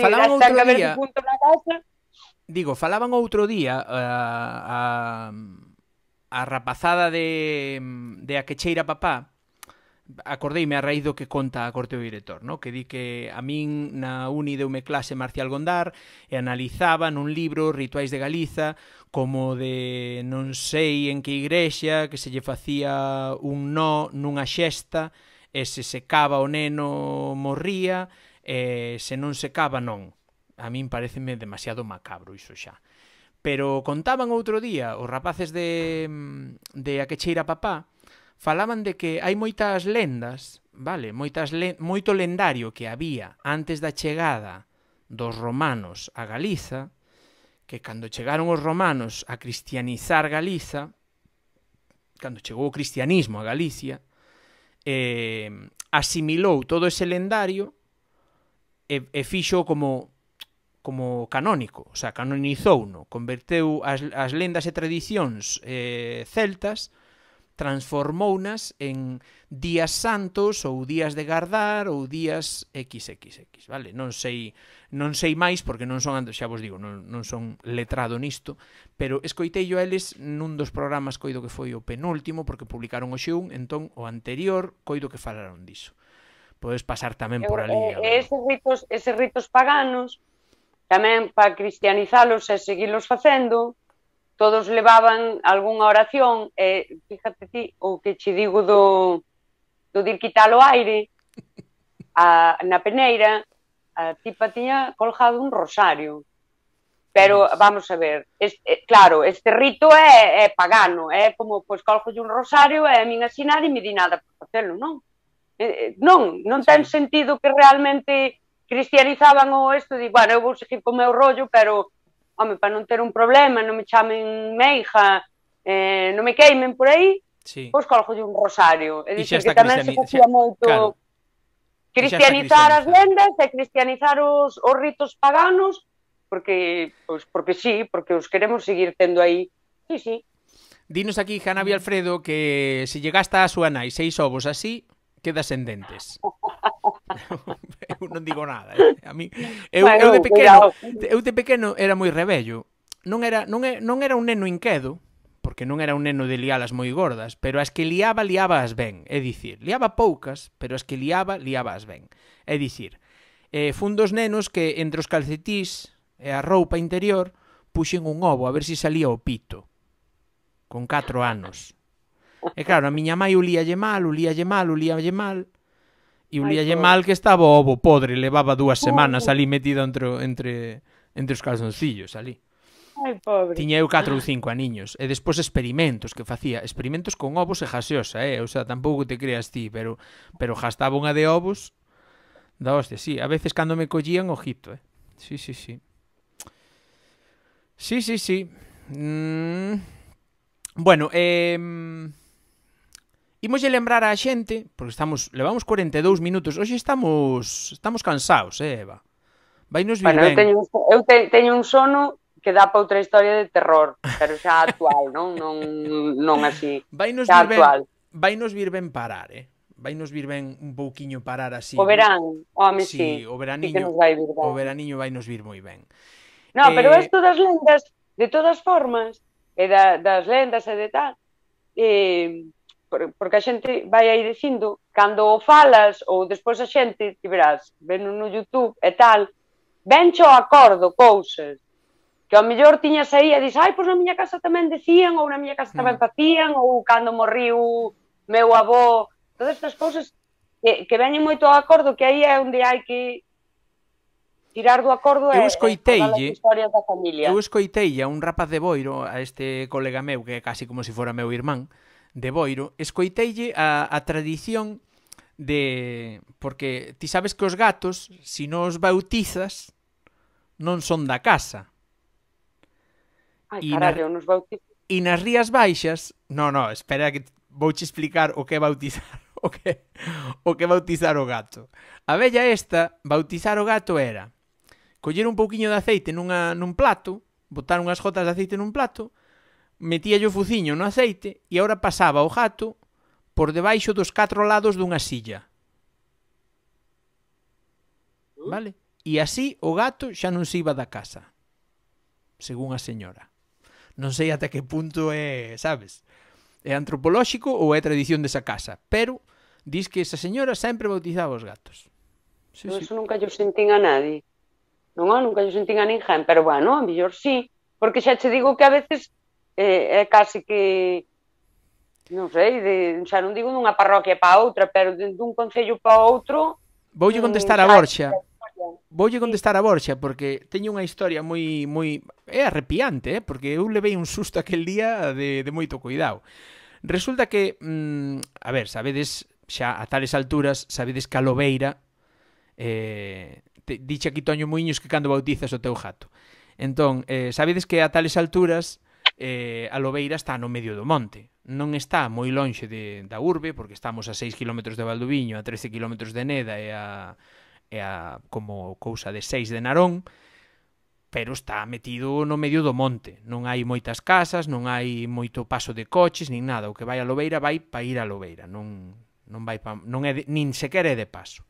Falaban outro día. Punto na casa. Digo, falaban outro día eh, a, a, a rapazada de, de A que cheira papá acordeime a raíz do que conta a corte o director, no? que di que a min na uni deume clase Marcial Gondar e analizaba nun libro Rituais de Galiza como de non sei en que igrexa que se lle facía un no nunha xesta e se secaba o neno morría e se non secaba non. A min pareceme demasiado macabro iso xa. Pero contaban outro día os rapaces de, de A que cheira papá falaban de que hai moitas lendas, vale, moitas le, moito lendario que había antes da chegada dos romanos a Galiza, que cando chegaron os romanos a cristianizar Galiza, cando chegou o cristianismo a Galicia, eh, asimilou todo ese lendario e, e fixo como como canónico, o sea, canonizouno, converteu as, as lendas e tradicións eh, celtas, transformounas en días santos ou días de gardar ou días XXX, vale? Non sei non sei máis porque non son xa vos digo, non, non son letrado nisto, pero escoitei yo a eles nun dos programas coido que foi o penúltimo porque publicaron hoxe un, entón o anterior coido que falaron diso. Podes pasar tamén por ali. Eh, eh, eses ritos, eses ritos paganos Tamén para cristianizalos e seguilos facendo, todos levaban algunha oración, e fíjate ti, o que che digo do, do dir quitar o aire, a, na peneira, a tipa tiña colgado un rosario. Pero vamos a ver, este, eh, claro, este rito é, é pagano, é como pois colgolle un rosario e a min así nadie me di nada por facelo, non? Eh, eh non, non ten sentido que realmente cristianizaban o esto, di, bueno, eu vou seguir co meu rollo, pero, home, para non ter un problema, non me chamen meija, eh, non me queimen por aí, sí. pois colgo un rosario. E dicir, que tamén se facía moito claro. cristianizar as lendas e cristianizar os, os ritos paganos, porque, pois, porque sí, porque os queremos seguir tendo aí. Sí, sí. Dinos aquí, Janavi Alfredo, que se llegaste a súa nai seis ovos así, quedas en dentes. eu non digo nada. Eh. A mí eu, bueno, eu de pequeno, cuidado. eu de pequeno era moi rebello. Non era non é, non era un neno inquedo, porque non era un neno de lialas moi gordas, pero as que liaba liabas ben, é dicir, liaba poucas, pero as que liaba liabas ben. É dicir, eh fun dos nenos que entre os calcetís e a roupa interior puxen un ovo a ver se si salía o pito. Con 4 anos. E claro, a miña mãe ulíalle mal, ulíalle mal, ulíalle mal, E o lialle mal que estaba o ovo podre, levaba dúas semanas ali metido entre, entre, entre os calzoncillos ali. Ai, pobre. Tiña eu 4 ou 5 aniños. E despois experimentos que facía. Experimentos con ovos e jaseosa, eh? O sea, tampouco te creas ti, pero, pero jastaba unha de ovos da hostia, sí. A veces cando me collían ojito, eh? Sí, sí, sí. Sí, sí, sí. Mm... Bueno, eh de lembrar á xente, porque estamos levamos 42 minutos, hoxe estamos estamos cansados, eh, Eva. Vai nos bueno, ben. eu teño, eu te, teño un sono que dá para outra historia de terror, pero xa actual, non non non así. Vai nos vir ben, vai nos vir ben parar, eh. Vai nos vir ben un pouquiño parar así. O verán, home, sí, sí. o veraniño, sí o veraniño vai nos vir moi ben. No, eh... pero isto das lendas, de todas formas, e da, das lendas e de tal, eh, porque a xente vai aí dicindo, cando o falas ou despois a xente, ti verás, ven no YouTube e tal, vencho ao acordo cousas que ao mellor tiñas aí e dis, ai, pois na miña casa tamén decían, ou na miña casa tamén mm. facían, ou cando morriu meu avó, todas estas cousas que, que veñen moito ao acordo, que aí é onde hai que tirar do acordo eu escoiteille, e da familia. Eu escoiteille a un rapaz de Boiro, a este colega meu, que é casi como se si fora meu irmán, de Boiro, escoiteille a, a tradición de... Porque ti sabes que os gatos, se si non os bautizas, non son da casa. Ai, carallo, na... nos bautizas. E nas Rías Baixas... No, no, espera que vou te explicar o que é bautizar o que o que bautizar o gato. A bella esta, bautizar o gato era coller un pouquiño de aceite nunha, nun plato, botar unhas gotas de aceite nun plato, metía o fuciño no aceite e agora pasaba o gato por debaixo dos catro lados dunha silla. Uh. Vale? E así o gato xa non se iba da casa. Según a señora. Non sei ata que punto é, sabes? É antropolóxico ou é tradición desa casa, pero dis que esa señora sempre bautizaba os gatos. Sí, pero sí. nunca yo sentín a nadie. Non, nunca yo sentín a ninguén, pero bueno, a mellor sí, porque xa te digo que a veces é, é casi que non sei, de, xa non digo dunha parroquia para outra, pero de, dun concello para outro Voulle mm, contestar a Borxa Voulle contestar a Borxa porque teño unha historia moi moi é arrepiante, eh? porque eu levei un susto aquel día de, de moito cuidado. Resulta que, mm, a ver, sabedes xa a tales alturas, sabedes que a Lobeira eh, te, dixe aquí Toño Muiños que cando bautizas o teu gato. Entón, eh, sabedes que a tales alturas eh, a Lobeira está no medio do monte. Non está moi lonxe de, da urbe, porque estamos a 6 km de Valdoviño, a 13 km de Neda e a, e a como cousa de 6 de Narón, pero está metido no medio do monte. Non hai moitas casas, non hai moito paso de coches, nin nada. O que vai a Lobeira vai para ir a Lobeira, non, non, vai pa, non é de, nin sequer é de paso.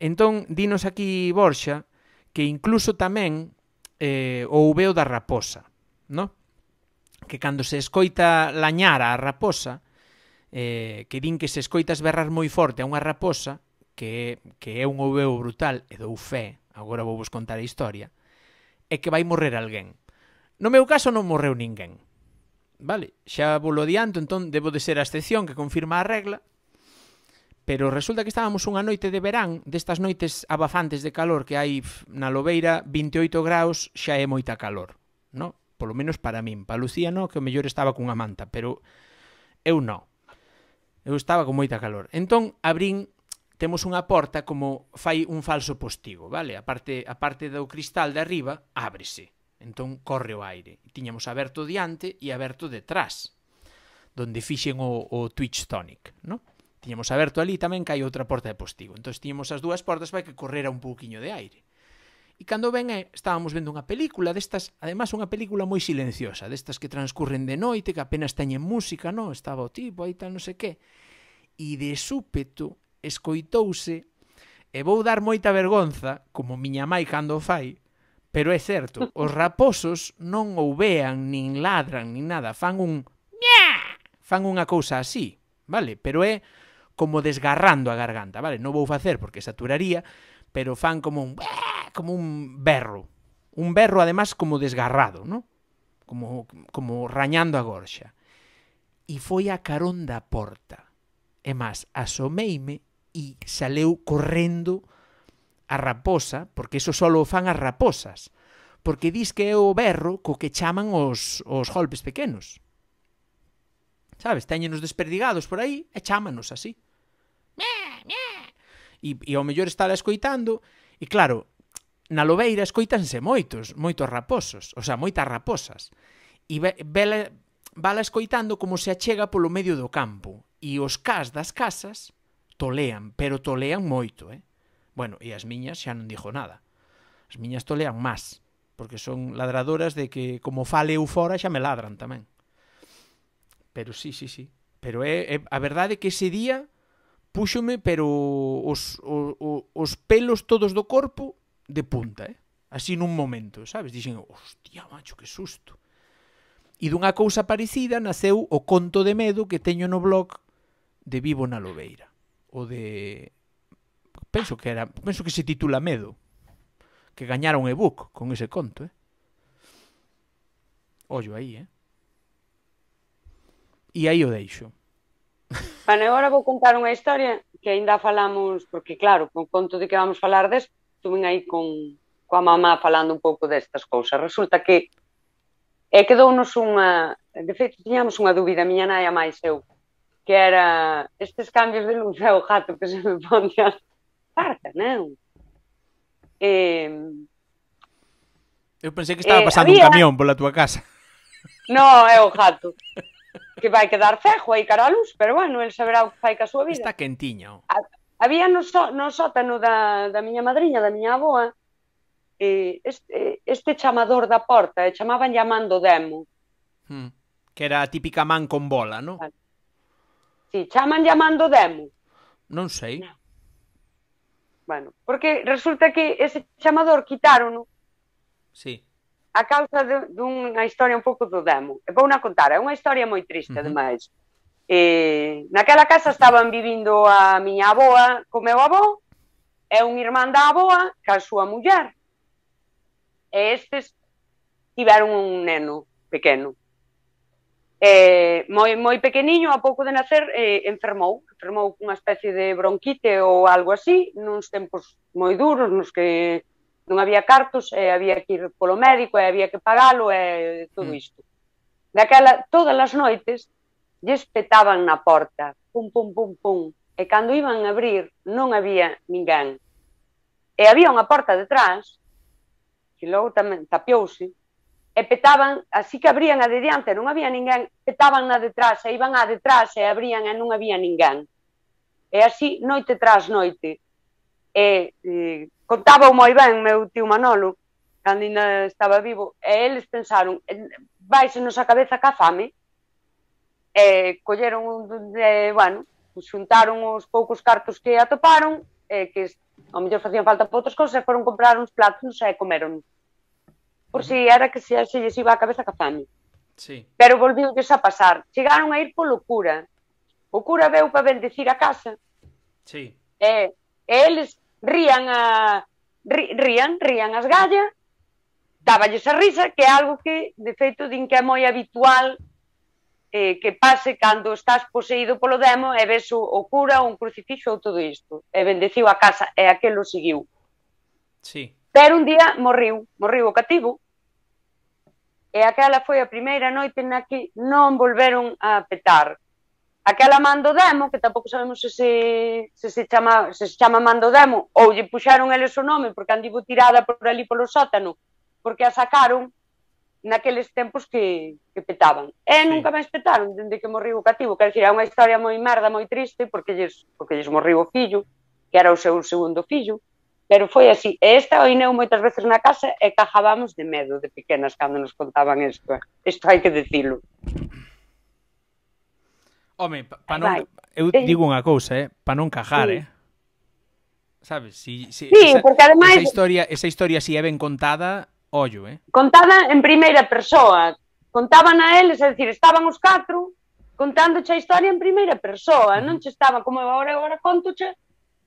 Entón, dinos aquí, Borxa, que incluso tamén eh, o veo da raposa, non? que cando se escoita lañar a raposa, eh, que din que se escoitas berrar moi forte a unha raposa, que, que é un oveo brutal, e dou fé, agora vou vos contar a historia, é que vai morrer alguén. No meu caso non morreu ninguén. Vale, xa volo adianto, entón debo de ser a excepción que confirma a regla, pero resulta que estábamos unha noite de verán, destas noites abafantes de calor que hai na Lobeira, 28 graus xa é moita calor, no? polo menos para min. Para Lucía non, que o mellor estaba cunha manta, pero eu non. Eu estaba con moita calor. Entón, abrín temos unha porta como fai un falso postigo, vale? A parte, a parte do cristal de arriba ábrese. Entón corre o aire. tiñamos aberto diante e aberto detrás, donde fixen o, o Twitch Tonic, no? Tiñamos aberto ali tamén cai outra porta de postigo. Entón tiñamos as dúas portas para que correra un pouquiño de aire. E cando ven, eh, estábamos vendo unha película destas, además unha película moi silenciosa, destas que transcurren de noite, que apenas teñen música, non? Estaba o tipo aí tal, non sei que. E de súpeto escoitouse e vou dar moita vergonza, como miña mai cando fai, pero é certo, os raposos non ouvean, nin ladran, nin nada, fan un fan unha cousa así, vale? Pero é como desgarrando a garganta, vale? Non vou facer porque saturaría, pero fan como un como un berro, un berro además como desgarrado, ¿no? Como, como rañando a gorxa. E foi a carón da porta. E más, asomeime e saleu correndo a raposa, porque eso só o fan as raposas, porque dis que é o berro co que chaman os, os golpes pequenos. Sabes, teñenos desperdigados por aí e chámanos así. E, e ao mellor estála escoitando, e claro, na lobeira escoitanse moitos, moitos raposos, o sea, moitas raposas. E ve, vela, vala escoitando como se achega polo medio do campo, e os cas das casas tolean, pero tolean moito, eh? Bueno, e as miñas xa non dixo nada. As miñas tolean máis, porque son ladradoras de que como fale eu fora xa me ladran tamén. Pero sí, sí, sí. Pero é, é a verdade é que ese día púxome, pero os, o, o, os pelos todos do corpo de punta, eh? Así nun momento, sabes? Dixen, hostia, macho, que susto. E dunha cousa parecida naceu o conto de medo que teño no blog de Vivo na Lobeira. O de... Penso que era... Penso que se titula Medo. Que gañara un ebook con ese conto, eh? Ollo aí, eh? E aí o deixo. Bueno, agora vou contar unha historia que aínda falamos, porque claro, con conto de que vamos falar des, estuve aí con, coa mamá falando un pouco destas cousas. Resulta que e eh, quedounos unha, de feito tiñamos unha dúbida miña nai a máis eu, que era estes cambios de luz é o gato que se me ponte a parte, non? E, eu pensei que estaba eh, pasando había... un camión pola túa casa. No, é o gato. Que vai quedar cejo aí cara a luz, pero bueno, el saberá o que fai ca súa vida. Está quentiño. A, Había no, so, no sótano da, da miña madriña, da miña aboa, eh, este, este chamador da porta, e chamaban llamando demo. Hmm. Que era a típica man con bola, non? Vale. Si, sí, chaman llamando demo. Non sei. No. Bueno, porque resulta que ese chamador quitaron, Sí. A causa de, dunha historia un pouco do demo. E vou na contar, é unha historia moi triste, uh -huh. ademais. Eh, naquela casa estaban vivindo a miña aboa co meu avó e un irmán da aboa ca súa muller. E estes tiveron un neno pequeno. Eh, moi, moi pequeniño, a pouco de nacer, eh, enfermou. Enfermou cunha especie de bronquite ou algo así, nuns tempos moi duros, nos que non había cartos, e había que ir polo médico, e había que pagalo, e todo mm. isto. Daquela, todas as noites, lle espetaban na porta, pum, pum, pum, pum, e cando iban a abrir non había ninguén. E había unha porta detrás, que logo tamén tapiouse, e petaban, así que abrían a de diante, non había ninguén, petaban na detrás, e iban a detrás, e abrían, e non había ninguén. E así, noite tras noite. E, e eh, contaba moi ben meu tío Manolo, cando ainda estaba vivo, e eles pensaron, vai se nos a cabeza ca fame, eh, colleron de, bueno, xuntaron os poucos cartos que atoparon, eh, que ao mellor facían falta para outras cousas, e foron comprar uns platos e comeron. Por si era que se, se lles iba a cabeza cazando. Sí. Pero volviu a pasar. Chegaron a ir por cura. O cura veu para bendecir a casa. Sí. E, e eles rían a rían, rían as gallas, daba a risa, que é algo que, de feito, din que é moi habitual eh, que pase cando estás poseído polo demo e ves o, o cura, un crucifixo ou todo isto. E bendeciu a casa e o seguiu. Sí. Pero un día morriu, morriu o cativo. E aquela foi a primeira noite na que non volveron a petar. Aquela mando demo, que tampouco sabemos se se, se, se, chama, se se chama mando demo, ou lle puxaron eles o nome porque andivo tirada por ali polo sótano, porque a sacaron naqueles tempos que, que petaban. E sí. nunca máis petaron dende que morriu o cativo. Quer dizer, é unha historia moi merda, moi triste, porque lles, porque lles morriu o fillo, que era o seu segundo fillo, pero foi así. E esta oineu moitas veces na casa e cajábamos de medo de pequenas cando nos contaban isto. Isto hai que dicilo. Home, pa, pa non, eu eh. digo unha cousa, eh, pa non cajar, sí. eh. Sabes, si, si, sí, esa, porque ademais... esa historia, esa historia si é ben contada, Ollo, eh? Contada en primeira persoa. Contaban a eles, é dicir, estaban os catro contándoche a historia en primeira persoa, non che estaba como agora agora contoche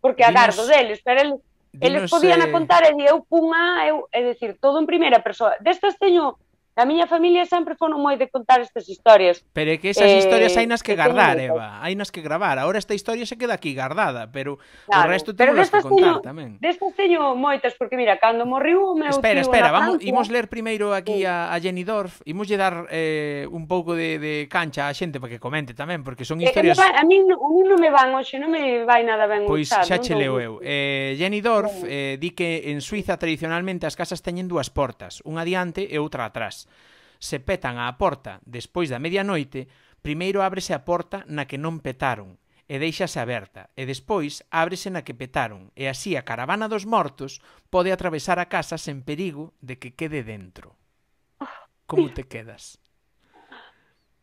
porque agardo dinos, deles, pero eles, eles podían eh... contar e eu punha, eu, é dicir, todo en primeira persoa. Destas teño A miña familia sempre foron moi de contar estas historias. Pero é que esas eh, historias hai nas que, que gardar, Eva. Hai nas que gravar. Ahora esta historia se queda aquí gardada, pero claro, o resto temos que contar teño, tamén. Destas teño moitas, porque mira, cando morriu o meu espera, tío Espera, vamos, Francia, imos ler primeiro aquí sí. a, a Jenny Dorf, imos lle dar eh, un pouco de, de cancha á xente para que comente tamén, porque son historias... Eh, a mí, a mí non me van hoxe, non me vai nada ben Pois xa che leo eu. Eh, Jenny Dorf eh, di que en Suiza tradicionalmente as casas teñen dúas portas, unha diante e outra atrás. Se petan á porta despois da medianoite, primeiro ábrese a porta na que non petaron e deixase aberta, e despois ábrese na que petaron, e así a caravana dos mortos pode atravesar a casa sen perigo de que quede dentro. Como te quedas?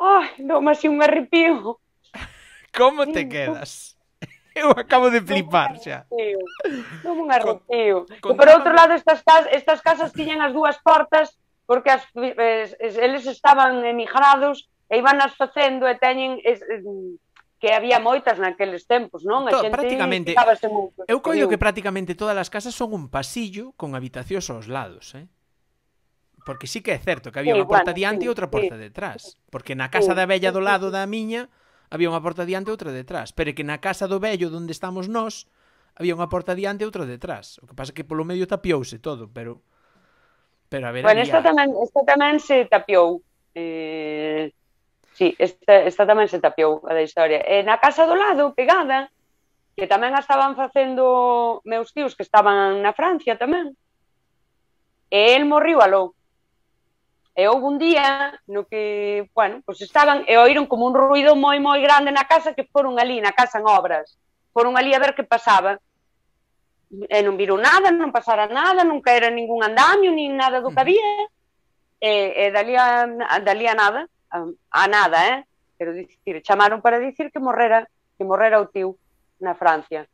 Ai, oh, dou así un arrepío. Como te quedas? Eu acabo de flipar xa. Non un arrepío. Con, con... por outro lado, estas, estas casas tiñan as dúas portas porque as, es, eles estaban emigrados e iban as facendo e teñen es, que había moitas naqueles tempos, non? A xente prácticamente, moito. Eu coido que prácticamente todas as casas son un pasillo con habitacións aos lados, eh? Porque sí que é certo que había sí, unha porta bueno, diante sí, e outra porta sí, detrás. Porque na casa sí, da vella do lado da miña había unha porta diante e outra detrás. Pero que na casa do vello onde estamos nós había unha porta diante e outra detrás. O que pasa é que polo medio tapiouse todo, pero Pero a ver, bueno, esta tamén, esta tamén se tapiou. Eh, sí, esta, esta tamén se tapiou a da historia. E eh, na casa do lado, pegada, que tamén a estaban facendo meus tíos que estaban na Francia tamén, e el morriu aló. E houve un día no que, bueno, pois estaban e oíron como un ruido moi moi grande na casa que foron ali, na casa en obras. Foron ali a ver que pasaba e non viro nada, non pasara nada, non caera ningún andamio, nin nada do que había, e, e dali, a, dali a nada, a, a nada, eh? Pero dicir, chamaron para dicir que morrera, que morrera o tiu na Francia,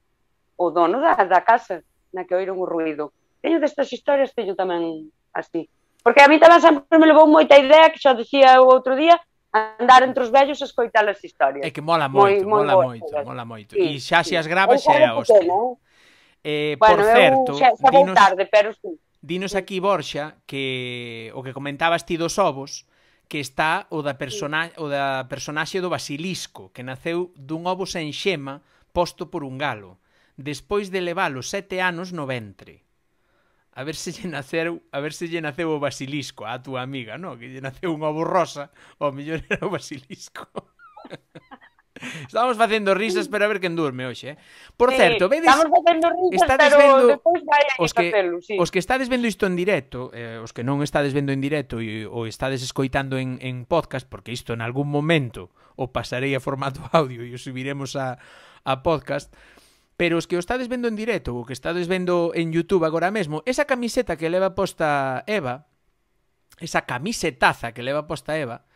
o dono da, da casa na que oíron o ruido. Teño destas historias, teño tamén así. Porque a mí tamén sempre me levou moita idea, que xa dicía o outro día, andar entre os vellos e escoitar as historias. É que mola moito, moi, moi mola moito, mola moito. e xa se as graves xa é a hostia. Pequeno, eh? Eh, bueno, por certo, xa, xa dinos, tarde, pero sí. Dinos aquí, Borxa, que o que comentabas ti dos ovos, que está o da, persona, o da personaxe do basilisco, que naceu dun ovo sen xema posto por un galo, despois de levalo sete anos no ventre. A ver se lle naceu, a ver se lle naceu o basilisco a túa amiga, no? Que lle naceu un ovo rosa, ou mellor era o basilisco. Estamos facendo risas para ver quen durme hoxe, eh? Por sí, certo, vedes Estamos facendo risas, estades pero vendo depois vai os que facelo, sí. os que estades vendo isto en directo, eh, os que non estades vendo en directo e o estades escoitando en en podcast porque isto en algún momento o pasarei a formato audio e o subiremos a a podcast. Pero os que o estades vendo en directo ou que estades vendo en YouTube agora mesmo, esa camiseta que leva posta Eva, esa camisetaza que leva posta Eva,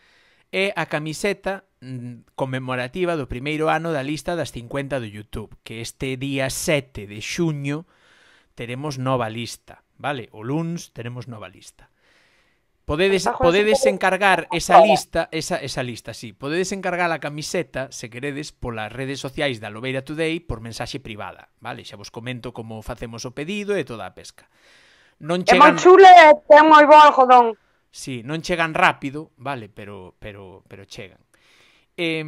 é a camiseta mm, conmemorativa do primeiro ano da lista das 50 do YouTube, que este día 7 de xuño teremos nova lista, vale? O luns teremos nova lista. Podedes, podedes encargar esa lista, esa, esa lista, sí. Podedes encargar a camiseta, se queredes, polas redes sociais da Lobeira Today por mensaxe privada, vale? Xa vos comento como facemos o pedido e toda a pesca. Non chegan... É moi chule, é ten moi bo algodón. Sí, non chegan rápido, vale, pero pero pero chegan. Eh,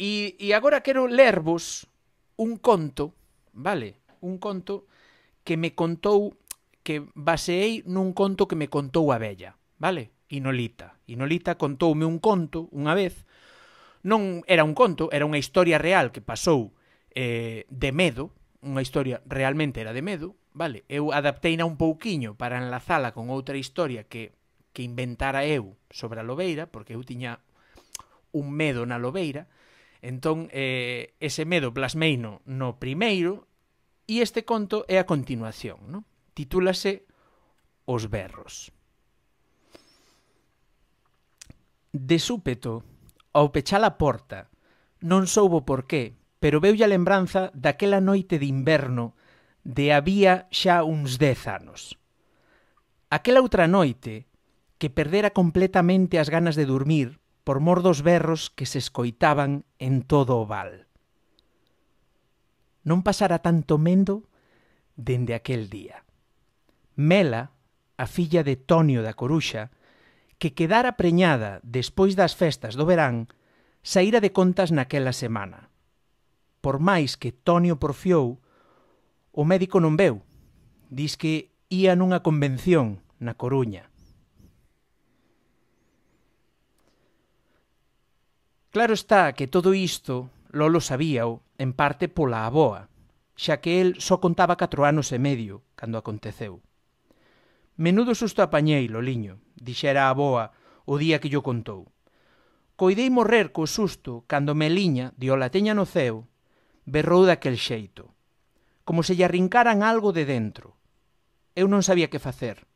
e, e agora quero lervos un conto, vale? Un conto que me contou que baseei nun conto que me contou a Bella, vale? Inolita. Inolita contoume un conto unha vez. Non era un conto, era unha historia real que pasou eh, de medo, unha historia realmente era de medo, vale, eu adapteina un pouquiño para enlazala con outra historia que que inventara eu sobre a lobeira, porque eu tiña un medo na lobeira, entón eh, ese medo plasmeino no primeiro, e este conto é a continuación, no? titúlase Os berros. De súpeto, ao pechar a porta, non soubo por qué, pero veulle a lembranza daquela noite de inverno de había xa uns dez anos. Aquela outra noite, que perdera completamente as ganas de dormir por mor dos berros que se escoitaban en todo o val. Non pasara tanto mendo dende aquel día. Mela, a filla de Tonio da Coruxa, que quedara preñada despois das festas do verán, saíra de contas naquela semana. Por máis que Tonio porfiou, O médico non veu. Diz que ía nunha convención na Coruña. Claro está que todo isto Lolo sabíao en parte pola aboa, xa que el só contaba catro anos e medio cando aconteceu. Menudo susto apañei, Loliño, dixera a aboa o día que yo contou. Coidei morrer co susto cando Meliña, de la teña no ceo, berrou daquel xeito como se lle arrincaran algo de dentro. Eu non sabía que facer.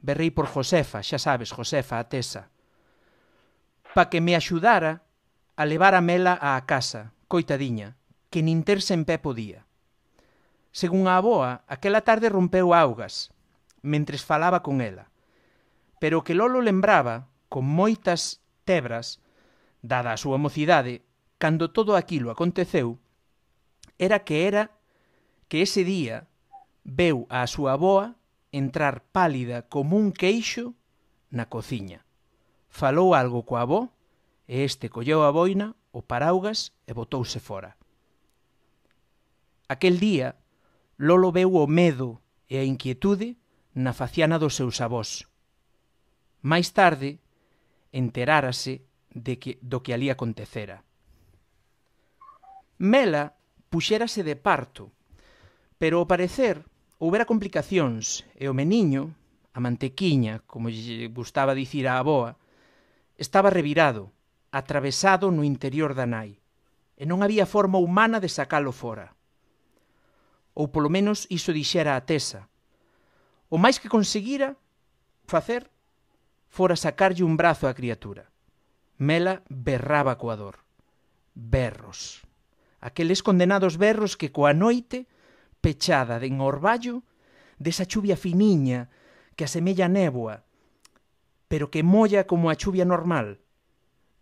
Berrei por Josefa, xa sabes, Josefa, a tesa. Pa que me axudara a levar a mela á casa, coitadiña, que nin terse en pé podía. Según a aboa, aquela tarde rompeu augas, mentres falaba con ela. Pero que Lolo lembraba, con moitas tebras, dada a súa mocidade, cando todo aquilo aconteceu, era que era que ese día veu a súa aboa entrar pálida como un queixo na cociña. Falou algo coa avó e este colleu a boina, o paraugas e botouse fora. Aquel día, Lolo veu o medo e a inquietude na faciana dos seus avós. Máis tarde, enterárase de que, do que ali acontecera. Mela puxérase de parto Pero ao parecer, houbera complicacións e o meniño, a mantequiña, como lle gustaba dicir á aboa, estaba revirado, atravesado no interior da nai, e non había forma humana de sacalo fora. Ou polo menos iso dixera a Tesa. O máis que conseguira facer fora sacarlle un brazo á criatura. Mela berraba coa dor. Berros. Aqueles condenados berros que coa noite pechada de orballo desa chuvia finiña que asemella néboa, pero que molla como a chuvia normal,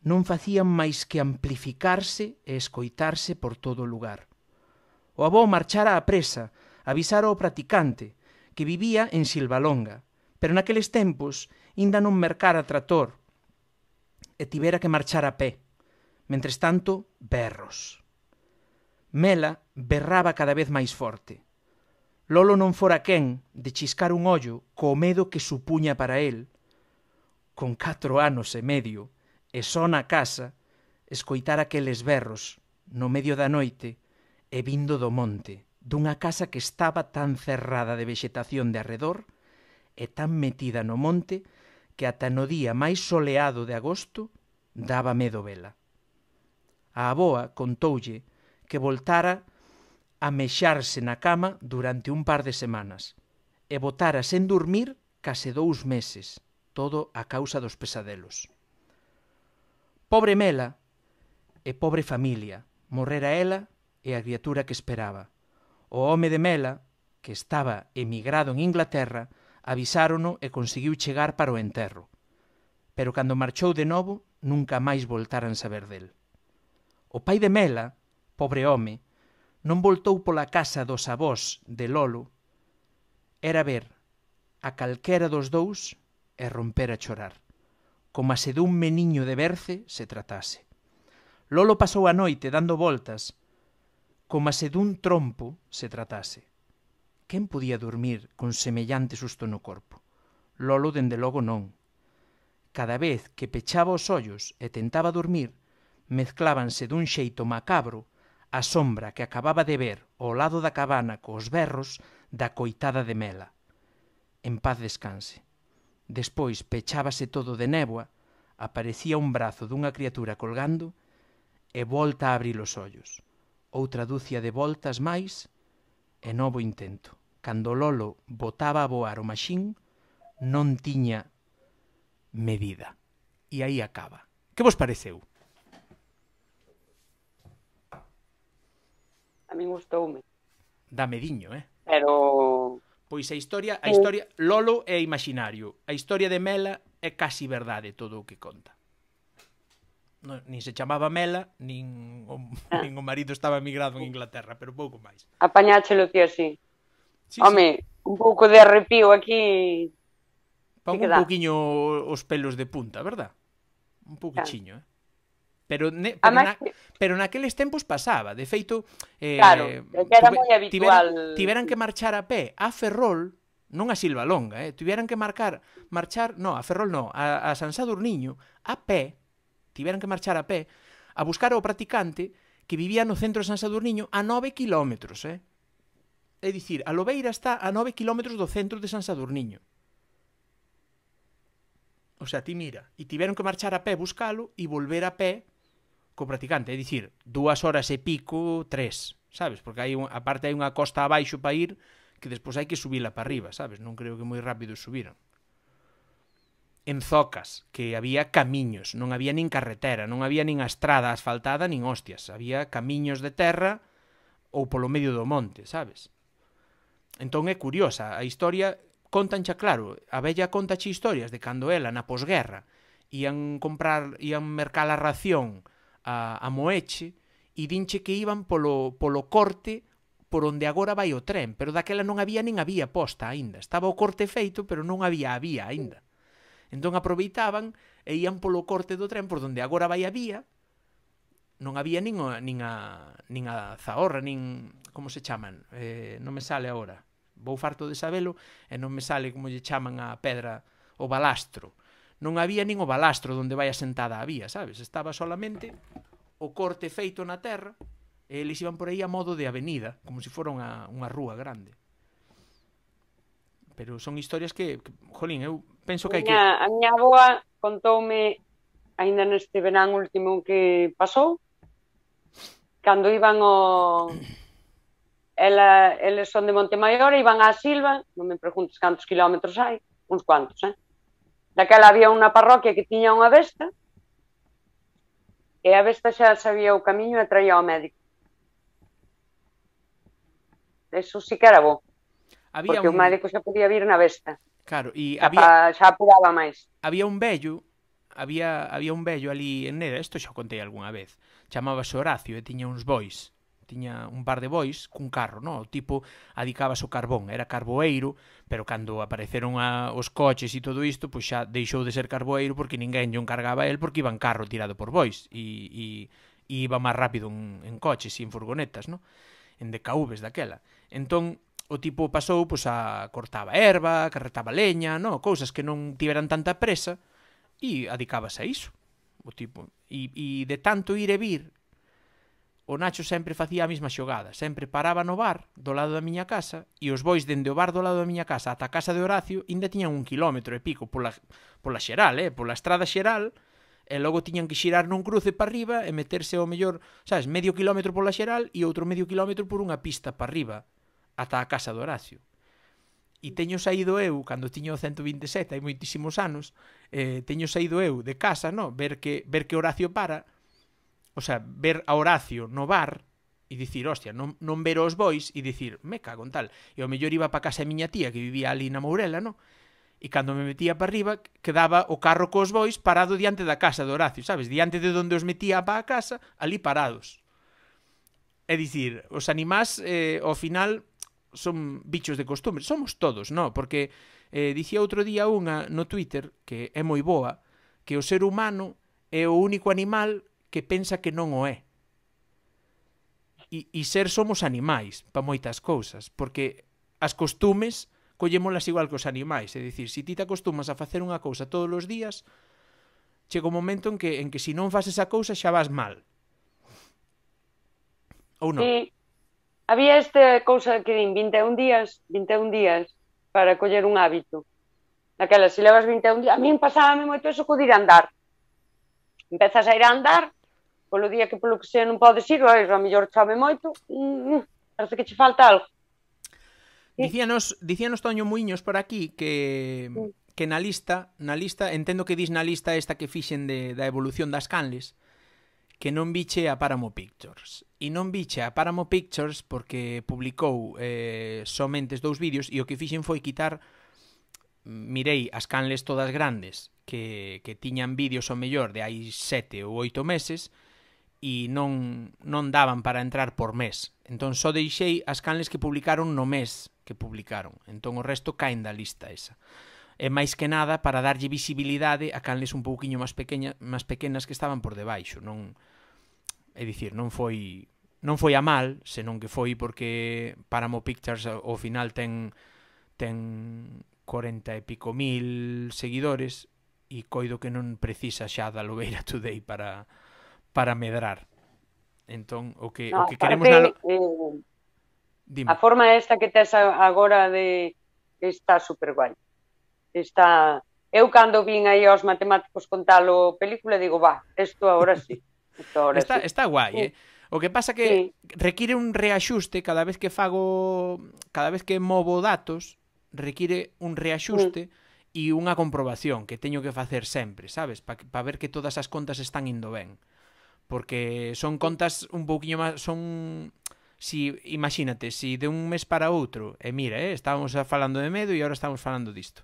non facían máis que amplificarse e escoitarse por todo o lugar. O avó marchara á presa, avisara ao practicante, que vivía en Silvalonga, pero naqueles tempos inda non mercara trator e tivera que marchar a pé. Mentres tanto, berros. Mela berraba cada vez máis forte. Lolo non fora quen de chiscar un ollo co medo que supuña para el, con catro anos e medio, e só na casa, escoitar aqueles berros, no medio da noite, e vindo do monte, dunha casa que estaba tan cerrada de vegetación de arredor, e tan metida no monte, que ata no día máis soleado de agosto, daba medo vela. A aboa contoulle que voltara a mexarse na cama durante un par de semanas e botara sen dormir case dous meses, todo a causa dos pesadelos. Pobre Mela e pobre familia, morrera ela e a criatura que esperaba. O home de Mela, que estaba emigrado en Inglaterra, avisárono e conseguiu chegar para o enterro. Pero cando marchou de novo, nunca máis voltaran saber del. O pai de Mela, pobre home, non voltou pola casa dos avós de Lolo, era ver a calquera dos dous e romper a chorar, como se dun meniño de berce se tratase. Lolo pasou a noite dando voltas, como se dun trompo se tratase. Quen podía dormir con semellante susto no corpo? Lolo dende logo non. Cada vez que pechaba os ollos e tentaba dormir, mezclábanse dun xeito macabro a sombra que acababa de ver ao lado da cabana cos berros da coitada de Mela. En paz descanse. Despois pechábase todo de néboa, aparecía un brazo dunha criatura colgando e volta a abrir os ollos. Outra dúcia de voltas máis e novo intento. Cando Lolo botaba a voar o maxín, non tiña medida. E aí acaba. Que vos pareceu? a min gustoume. Da mediño, eh? Pero... Pois a historia, a historia, Lolo é imaginario. A historia de Mela é casi verdade todo o que conta. No, nin se chamaba Mela, nin o, ah. nin o marido estaba emigrado en Inglaterra, pero pouco máis. Apañáchelo tío, así. Sí, Home, sí. un pouco de arrepío aquí... Pa un pouquiño os pelos de punta, verdad? Un pouquichiño, eh? Pero, ne, pero, Además, na, pero naqueles tempos pasaba. De feito, eh, claro, que era tuve, moi habitual. Tiveran, tiveran que marchar a pé a Ferrol, non a Silva Longa, eh, tiveran que marcar, marchar, no, a Ferrol no, a, a San Sadurniño, a pé, tiveran que marchar a pé, a buscar ao practicante que vivía no centro de San Sadurniño a 9 kilómetros, eh. É dicir, a Lobeira está a 9 kilómetros do centro de San Sadurniño. O sea, ti mira, e tiveron que marchar a pé buscalo e volver a pé co practicante, é dicir, dúas horas e pico, tres, sabes? Porque hai un, aparte hai unha costa abaixo para ir que despois hai que subila para arriba, sabes? Non creo que moi rápido subiron. En Zocas, que había camiños, non había nin carretera, non había nin a estrada asfaltada, nin hostias, había camiños de terra ou polo medio do monte, sabes? Entón é curiosa, a historia xa claro, a bella xa historias de cando ela na posguerra ian comprar, ian mercar a ración a, a Moeche e dinche que iban polo, polo corte por onde agora vai o tren, pero daquela non había nin a vía posta aínda. Estaba o corte feito, pero non había a vía aínda. Entón aproveitaban e ían polo corte do tren por onde agora vai a vía, non había nin, o, nin, a, nin a zahorra, nin... Como se chaman? Eh, non me sale agora. Vou farto de sabelo e non me sale como lle chaman a pedra o balastro non había nin o balastro onde vai asentada a vía, sabes? Estaba solamente o corte feito na terra e eles iban por aí a modo de avenida, como se fora unha, rúa grande. Pero son historias que, que jolín, eu penso que hai que... A miña aboa contoume aínda neste verán último que pasou, cando iban o ela, eles son de Montemayor e iban á Silva, non me preguntes cantos kilómetros hai, uns cuantos, eh? Daquela había unha parroquia que tiña unha besta e a besta xa sabía o camiño e traía ao médico. Eso sí que era bo. Había porque un... o médico xa podía vir na besta. Claro, e xa había... xa apuraba máis. Había un vello Había, había un vello ali en Nera, isto xa o contei algunha vez. chamabase Horacio e tiña uns bois tiña un par de bois cun carro, no? O tipo adicabas o carbón, era carboeiro, pero cando apareceron a, os coches e todo isto, pois xa deixou de ser carboeiro porque ninguén lle encargaba a porque iban carro tirado por bois e, e, e iba máis rápido en, en coches e en furgonetas, no? en DKVs daquela. Entón, o tipo pasou pois, a cortaba erva, carretaba leña, no? cousas que non tiveran tanta presa, e adicábase a iso. O tipo. E, e de tanto ir e vir, O Nacho sempre facía a mesma xogada, sempre paraba no bar do lado da miña casa e os bois dende o bar do lado da miña casa ata a casa de Horacio ainda tiñan un kilómetro e pico pola, pola xeral, eh? pola estrada xeral, e logo tiñan que xirar nun cruce para arriba e meterse ao mellor, sabes, medio kilómetro pola xeral e outro medio kilómetro por unha pista para arriba ata a casa de Horacio. E teño saído eu, cando tiño 127, hai moitísimos anos, eh, teño saído eu de casa, no? ver que, ver que Horacio para, O sea, ver a Horacio no bar e dicir, hostia, non, non ver os bois e dicir, me cago en tal. E o mellor iba para casa a miña tía que vivía ali na Mourela, no? E cando me metía para arriba, quedaba o carro cos bois parado diante da casa de Horacio, sabes? Diante de onde os metía para a casa, ali parados. É dicir, os animás, eh, ao final, son bichos de costumbre. Somos todos, no? Porque eh, dicía outro día unha no Twitter, que é moi boa, que o ser humano é o único animal que pensa que non o é. E, e ser somos animais, para moitas cousas, porque as costumes collémolas igual que os animais, é dicir, se ti te acostumas a facer unha cousa todos os días, chega un momento en que en que se non faz esa cousa xa vas mal. Ou non? Sí. Había esta cousa que din 21 días, 21 días para coller un hábito. Naquela, se levas 21 días, a min pasábame moito eso co a andar. Empezas a ir a andar polo día que polo que sea non podes ir, vai, a mellor chame moito, mm, mm, parece que che falta algo. Dicíanos, dicíanos Toño Muiños por aquí que que na lista, na lista, entendo que dis na lista esta que fixen de, da evolución das canles, que non biche a Paramo Pictures. E non biche a Paramo Pictures porque publicou eh, somente dous vídeos e o que fixen foi quitar mirei as canles todas grandes que, que tiñan vídeos ao mellor de hai sete ou oito meses, e non, non daban para entrar por mes. Entón só deixei as canles que publicaron no mes que publicaron. Entón o resto caen da lista esa. É máis que nada para darlle visibilidade a canles un pouquiño máis pequeña, máis pequenas que estaban por debaixo, non é dicir, non foi non foi a mal, senón que foi porque Mo Pictures ao final ten ten 40 e pico mil seguidores e coido que non precisa xa da Lobeira Today para para medrar. Entón, o que, no, o ah, que queremos... Parte, na... eh, Dime. A forma esta que tes agora de está super guai. Está eu cando vin aí aos matemáticos contalo película digo, va, isto agora sí. Isto agora está, sí. está guai, sí. eh? O que pasa que sí. require un reaxuste cada vez que fago, cada vez que movo datos, require un reaxuste sí. Mm. e unha comprobación que teño que facer sempre, sabes? Para pa ver que todas as contas están indo ben porque son contas un pouquiño máis son si imagínate, si de un mes para outro, e mira, eh, estábamos falando de medo e agora estamos falando disto.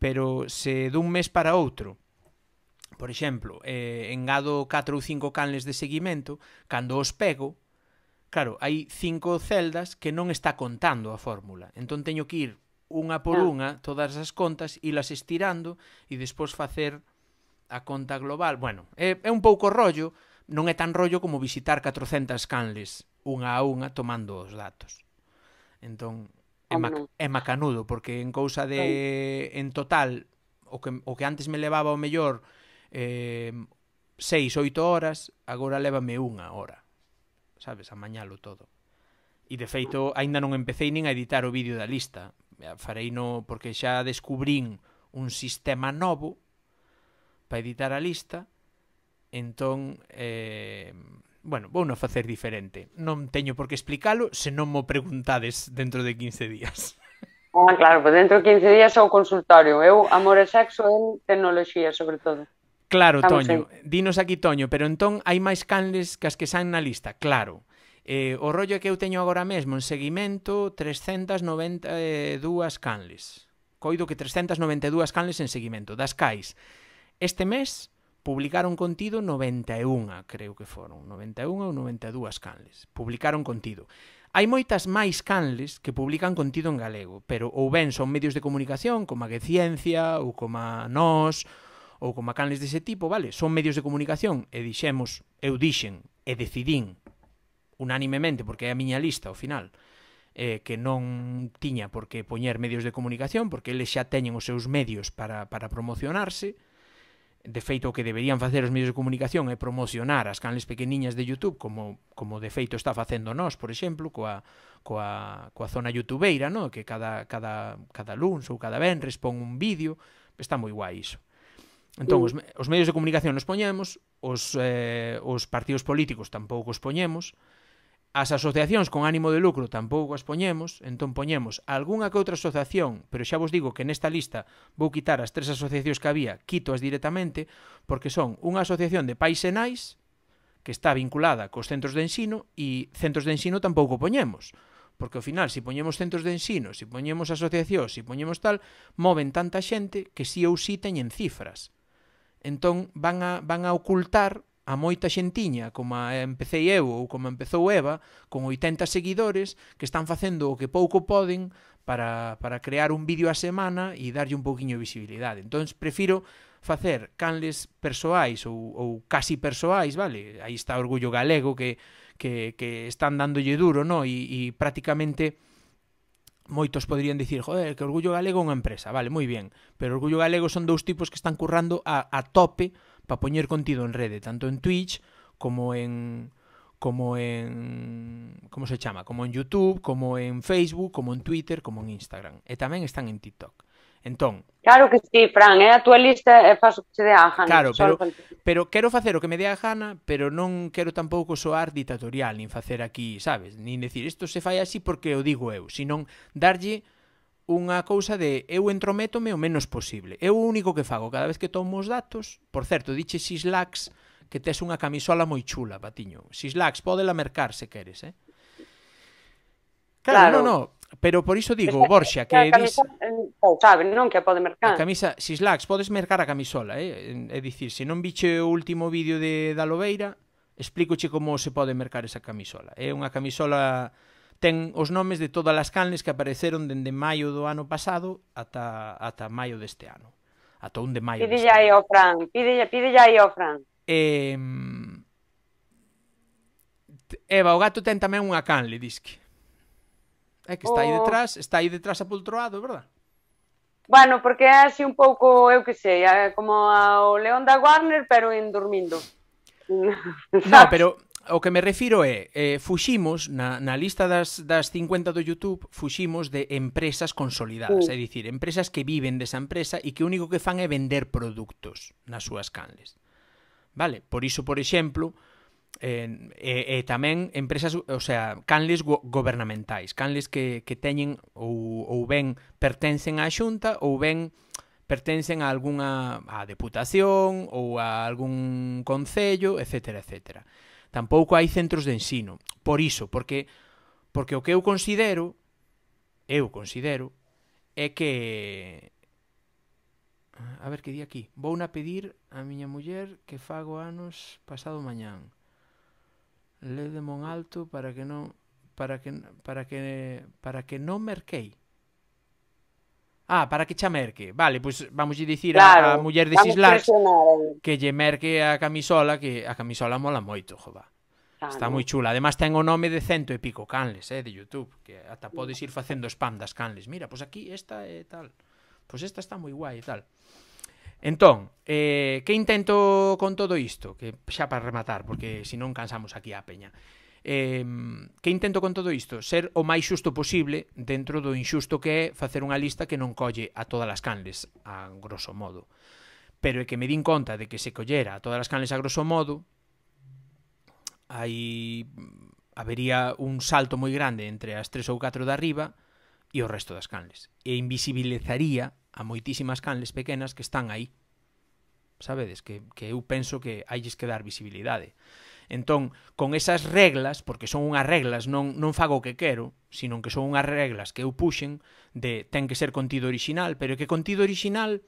Pero se dun mes para outro Por exemplo, eh, engado 4 ou 5 canles de seguimento, cando os pego, claro, hai cinco celdas que non está contando a fórmula. Entón teño que ir unha por ah. unha todas as contas, e las estirando e despois facer a conta global. Bueno, é, é un pouco rollo, non é tan rollo como visitar 400 canles unha a unha tomando os datos. Entón, é, ma é macanudo, porque en cousa de... En total, o que, o que antes me levaba o mellor eh, seis, oito horas, agora levame unha hora. Sabes, amañalo todo. E de feito, aínda non empecéi nin a editar o vídeo da lista. Farei no porque xa descubrín un sistema novo para editar a lista Entón, eh, bueno, vou non facer diferente. Non teño por que explicalo, se non mo preguntades dentro de 15 días. Ah, claro, pues dentro de 15 días ao consultorio. Eu, amor e sexo, en tecnoloxía, sobre todo. Claro, Estamos Toño. En... Dinos aquí, Toño, pero entón hai máis canles que as que saen na lista, claro. Eh, o rollo que eu teño agora mesmo en seguimento, 392 canles. Coido que 392 canles en seguimento, das cais. Este mes publicaron contido 91, creo que foron, 91 ou 92 canles. Publicaron contido. Hai moitas máis canles que publican contido en galego, pero ou ben son medios de comunicación, como a que ciencia, ou como a nós, ou como a canles dese tipo, vale? Son medios de comunicación, e dixemos, eu dixen, e decidín, unánimemente, porque é a miña lista, ao final, eh, que non tiña por que poñer medios de comunicación, porque eles xa teñen os seus medios para, para promocionarse, De feito, o que deberían facer os medios de comunicación é promocionar as canles pequeniñas de YouTube, como, como de feito está facendo nós, por exemplo, coa, coa, coa zona youtubeira, no? que cada, cada, cada luns ou cada venres pon un vídeo, está moi guai iso. Entón, os, mm. os medios de comunicación nos poñemos, os, eh, os partidos políticos tampouco os poñemos, As asociacións con ánimo de lucro tampouco as poñemos, entón poñemos algunha que outra asociación, pero xa vos digo que nesta lista vou quitar as tres asociacións que había, as directamente, porque son unha asociación de pais e nais, que está vinculada cos centros de ensino, e centros de ensino tampouco poñemos, porque ao final, se si poñemos centros de ensino, se si poñemos asociacións, se si poñemos tal, moven tanta xente que si sí ou si sí teñen cifras. Entón, van a, van a ocultar a moita xentiña, como empecei eu ou como empezou Eva, con 80 seguidores que están facendo o que pouco poden para, para crear un vídeo a semana e darlle un pouquiño de visibilidade. Entón, prefiro facer canles persoais ou, ou casi persoais, vale? Aí está Orgullo Galego que, que, que están dándolle duro, no? E, e prácticamente moitos poderían dicir, joder, que Orgullo Galego é unha empresa, vale, moi bien, pero Orgullo Galego son dous tipos que están currando a, a tope para poñer contido en rede, tanto en Twitch como en como en como se chama, como en YouTube, como en Facebook, como en Twitter, como en Instagram. E tamén están en TikTok. Entón, Claro que sí, Fran, é eh? a túa lista e faz o que se dé a gana. Claro, pero, pero quero facer o que me dé a gana, pero non quero tampouco soar ditatorial, nin facer aquí, sabes, nin decir isto se fai así porque o digo eu, senón darlle unha cousa de eu entrométome o menos posible. Eu o único que fago cada vez que tomo os datos, por certo, diche Sislax que tes unha camisola moi chula, Patiño. Sislax, podela mercar se queres, eh? Claro, claro. no, no, pero por iso digo, Borxa, que a camisa, dis... Eh, sabe, non que a pode mercar. A camisa Sislax, podes mercar a camisola, eh? É dicir, se non biche o último vídeo de da Lobeira, explícoche como se pode mercar esa camisola. É unha camisola ten os nomes de todas as canles que apareceron dende maio do ano pasado ata, ata maio deste ano. Ata 1 de maio pide deste aí ao Fran, pide, pide aí ao Fran. Eh, Eva, o gato ten tamén unha canle, disque. É que está aí oh. detrás, está aí detrás apoltroado, verdad? Bueno, porque é así un pouco, eu que sei, como o León da Warner, pero en dormindo. No, pero o que me refiro é, eh, fuximos na, na lista das, das 50 do YouTube, fuximos de empresas consolidadas, uh. é dicir, empresas que viven desa empresa e que o único que fan é vender produtos nas súas canles. Vale, por iso, por exemplo, eh, eh, tamén empresas, o sea, canles go gobernamentais, canles que, que teñen ou, ou ben pertencen á xunta ou ben pertencen a algunha a deputación ou a algún concello, etcétera, etcétera tampouco hai centros de ensino. Por iso, porque porque o que eu considero eu considero é que a ver que di aquí. Vou na pedir a miña muller que fago anos pasado mañán. mon alto para que non para que para que para que non merquei. Ah, para que cha merque. Vale, pois pues vamos a dicir claro, a, a muller de Sislax que lle merque a camisola, que a camisola mola moito, jova. Claro. Está moi chula. Ademais ten o nome de cento e pico canles, eh, de YouTube, que ata podes ir facendo spam das canles. Mira, pois pues aquí esta e eh, tal. Pois pues esta está moi guai e tal. Entón, eh, que intento con todo isto? Que xa para rematar, porque senón cansamos aquí a peña. Eh, que intento con todo isto? Ser o máis xusto posible dentro do inxusto que é facer unha lista que non colle a todas as canles, a grosso modo. Pero é que me din conta de que se collera a todas as canles a grosso modo, hai habería un salto moi grande entre as tres ou catro de arriba e o resto das canles. E invisibilizaría a moitísimas canles pequenas que están aí. Sabedes? Que, que eu penso que hai que dar visibilidade. Entón, con esas reglas, porque son unhas reglas, non, non fago o que quero, sino que son unhas reglas que eu puxen de ten que ser contido original, pero que contido original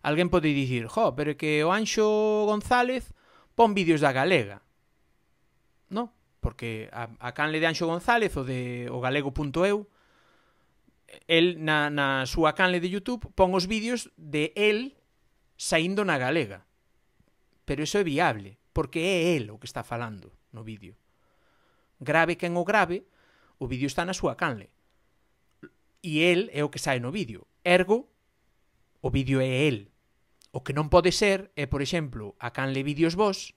alguén pode dicir, jo, pero que o Anxo González pon vídeos da galega. No, porque a, a canle de Anxo González o de o galego.eu el na, na súa canle de Youtube pon os vídeos de el saindo na galega. Pero iso é viable porque é el o que está falando no vídeo. Grave quen o grave, o vídeo está na súa canle. E el é o que sae no vídeo. Ergo, o vídeo é el. O que non pode ser é, por exemplo, a canle vídeos vos,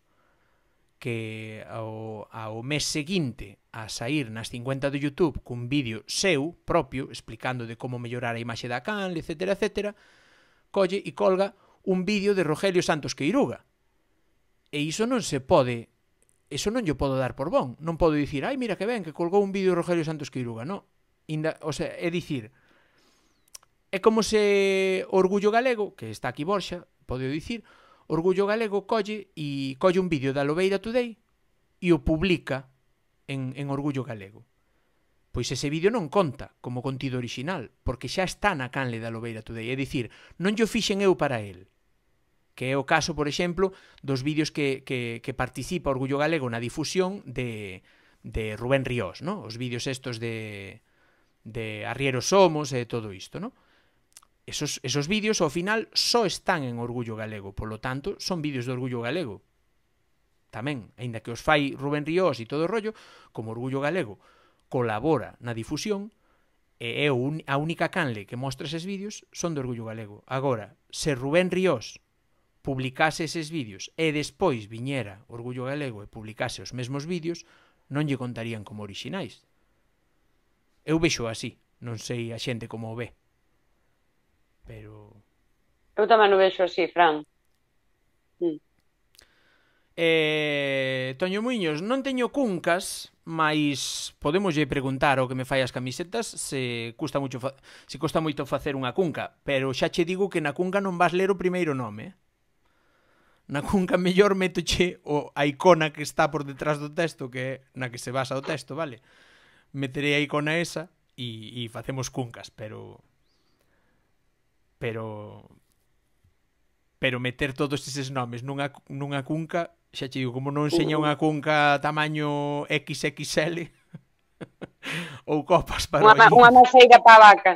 que ao, ao mes seguinte a sair nas 50 do YouTube cun vídeo seu propio explicando de como mellorar a imaxe da canle, etc, etc, colle e colga un vídeo de Rogelio Santos Queiruga, E iso non se pode Eso non yo podo dar por bon. Non podo dicir, ai, mira que ben, que colgou un vídeo Rogelio Santos Quiruga, non? Inda, o sea, é dicir, é como se Orgullo Galego, que está aquí Borxa, podo dicir, Orgullo Galego colle e colle un vídeo da Lobeira Today e o publica en, en Orgullo Galego. Pois ese vídeo non conta como contido original, porque xa está na canle da Lobeira Today. É dicir, non yo fixen eu para el que é o caso, por exemplo, dos vídeos que, que, que participa Orgullo Galego na difusión de, de Rubén Ríos, ¿no? os vídeos estos de, de Arriero Somos e todo isto. ¿no? Esos, esos vídeos, ao final, só están en Orgullo Galego, polo tanto, son vídeos de Orgullo Galego. Tamén, aínda que os fai Rubén Ríos e todo o rollo, como Orgullo Galego colabora na difusión, e é a única canle que mostra eses vídeos son de Orgullo Galego. Agora, se Rubén Ríos publicase eses vídeos e despois viñera Orgullo Galego e publicase os mesmos vídeos, non lle contarían como orixinais. Eu vexo así, non sei a xente como o ve. Pero... Eu tamén o vexo así, Fran. Mm. Eh, Toño Muiños, non teño cuncas, mais podemos lle preguntar o que me fai as camisetas se custa moito fa... se custa moito facer unha cunca, pero xa che digo que na cunca non vas ler o primeiro nome na cunca mellor métoche o, a icona que está por detrás do texto, que é na que se basa o texto, vale? Meterei a icona esa e, e facemos cuncas, pero... Pero... Pero meter todos eses nomes nunha, nunha cunca, xa che digo, como non seña unha cunca tamaño XXL, ou copas para unha, unha maceira para vaca.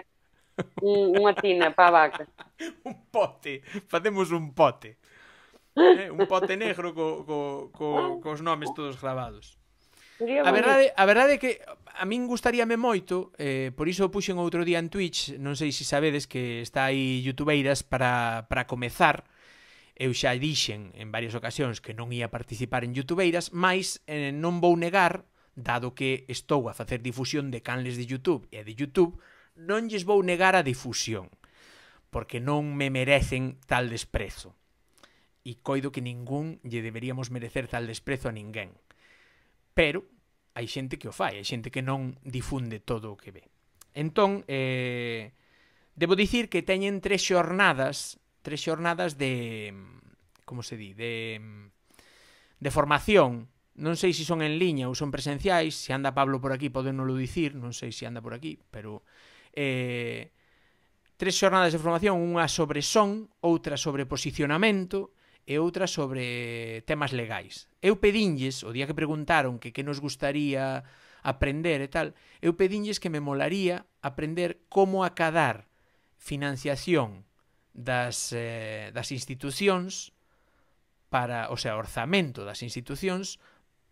Un, unha tina para vaca. un pote, facemos un pote eh, un pote negro co, co, co, cos nomes todos gravados A verdade, a verdade é que a min gustaríame moito, eh, por iso puxen outro día en Twitch, non sei se sabedes que está aí youtubeiras para, para comezar, eu xa dixen en varias ocasións que non ia participar en youtubeiras, mas eh, non vou negar, dado que estou a facer difusión de canles de YouTube e de YouTube, non lles vou negar a difusión, porque non me merecen tal desprezo e coido que ningún lle deberíamos merecer tal desprezo a ninguén. Pero hai xente que o fai, hai xente que non difunde todo o que ve. Entón, eh, debo dicir que teñen tres xornadas, tres xornadas de, como se di, de, de formación, Non sei se son en liña ou son presenciais, se anda Pablo por aquí poden nolo dicir, non sei se anda por aquí, pero eh, tres xornadas de formación, unha sobre son, outra sobre posicionamento e outra sobre temas legais. Eu pedinlles, o día que preguntaron que que nos gustaría aprender e tal, eu pedinlles que me molaría aprender como acadar financiación das, eh, das institucións para, o sea, orzamento das institucións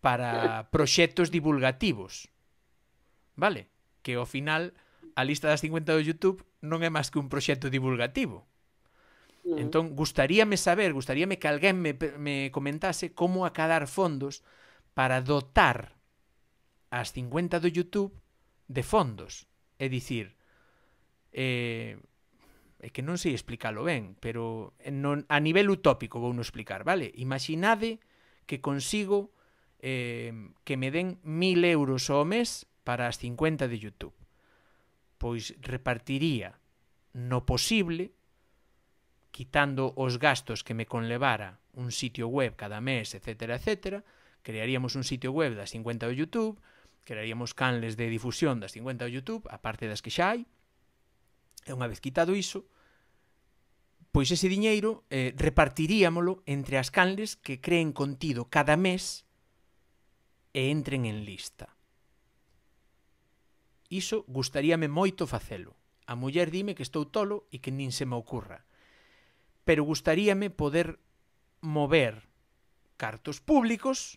para proxectos divulgativos. Vale? Que ao final a lista das 50 do YouTube non é máis que un proxecto divulgativo. Mm. Entón, gustaríame saber, gustaríame que alguén me, me comentase como acadar fondos para dotar as 50 do YouTube de fondos. É dicir, eh, é que non sei explicalo ben, pero non, a nivel utópico vou non explicar, vale? Imaginade que consigo eh, que me den 1000 euros ao mes para as 50 de YouTube. Pois repartiría no posible quitando os gastos que me conlevara un sitio web cada mes, etcétera, etcétera, crearíamos un sitio web das 50 do YouTube, crearíamos canles de difusión das 50 do YouTube, a parte das que xa hai, e unha vez quitado iso, pois ese diñeiro eh, repartiríamolo entre as canles que creen contido cada mes e entren en lista. Iso gustaríame moito facelo. A muller dime que estou tolo e que nin se me ocurra pero gustaríame poder mover cartos públicos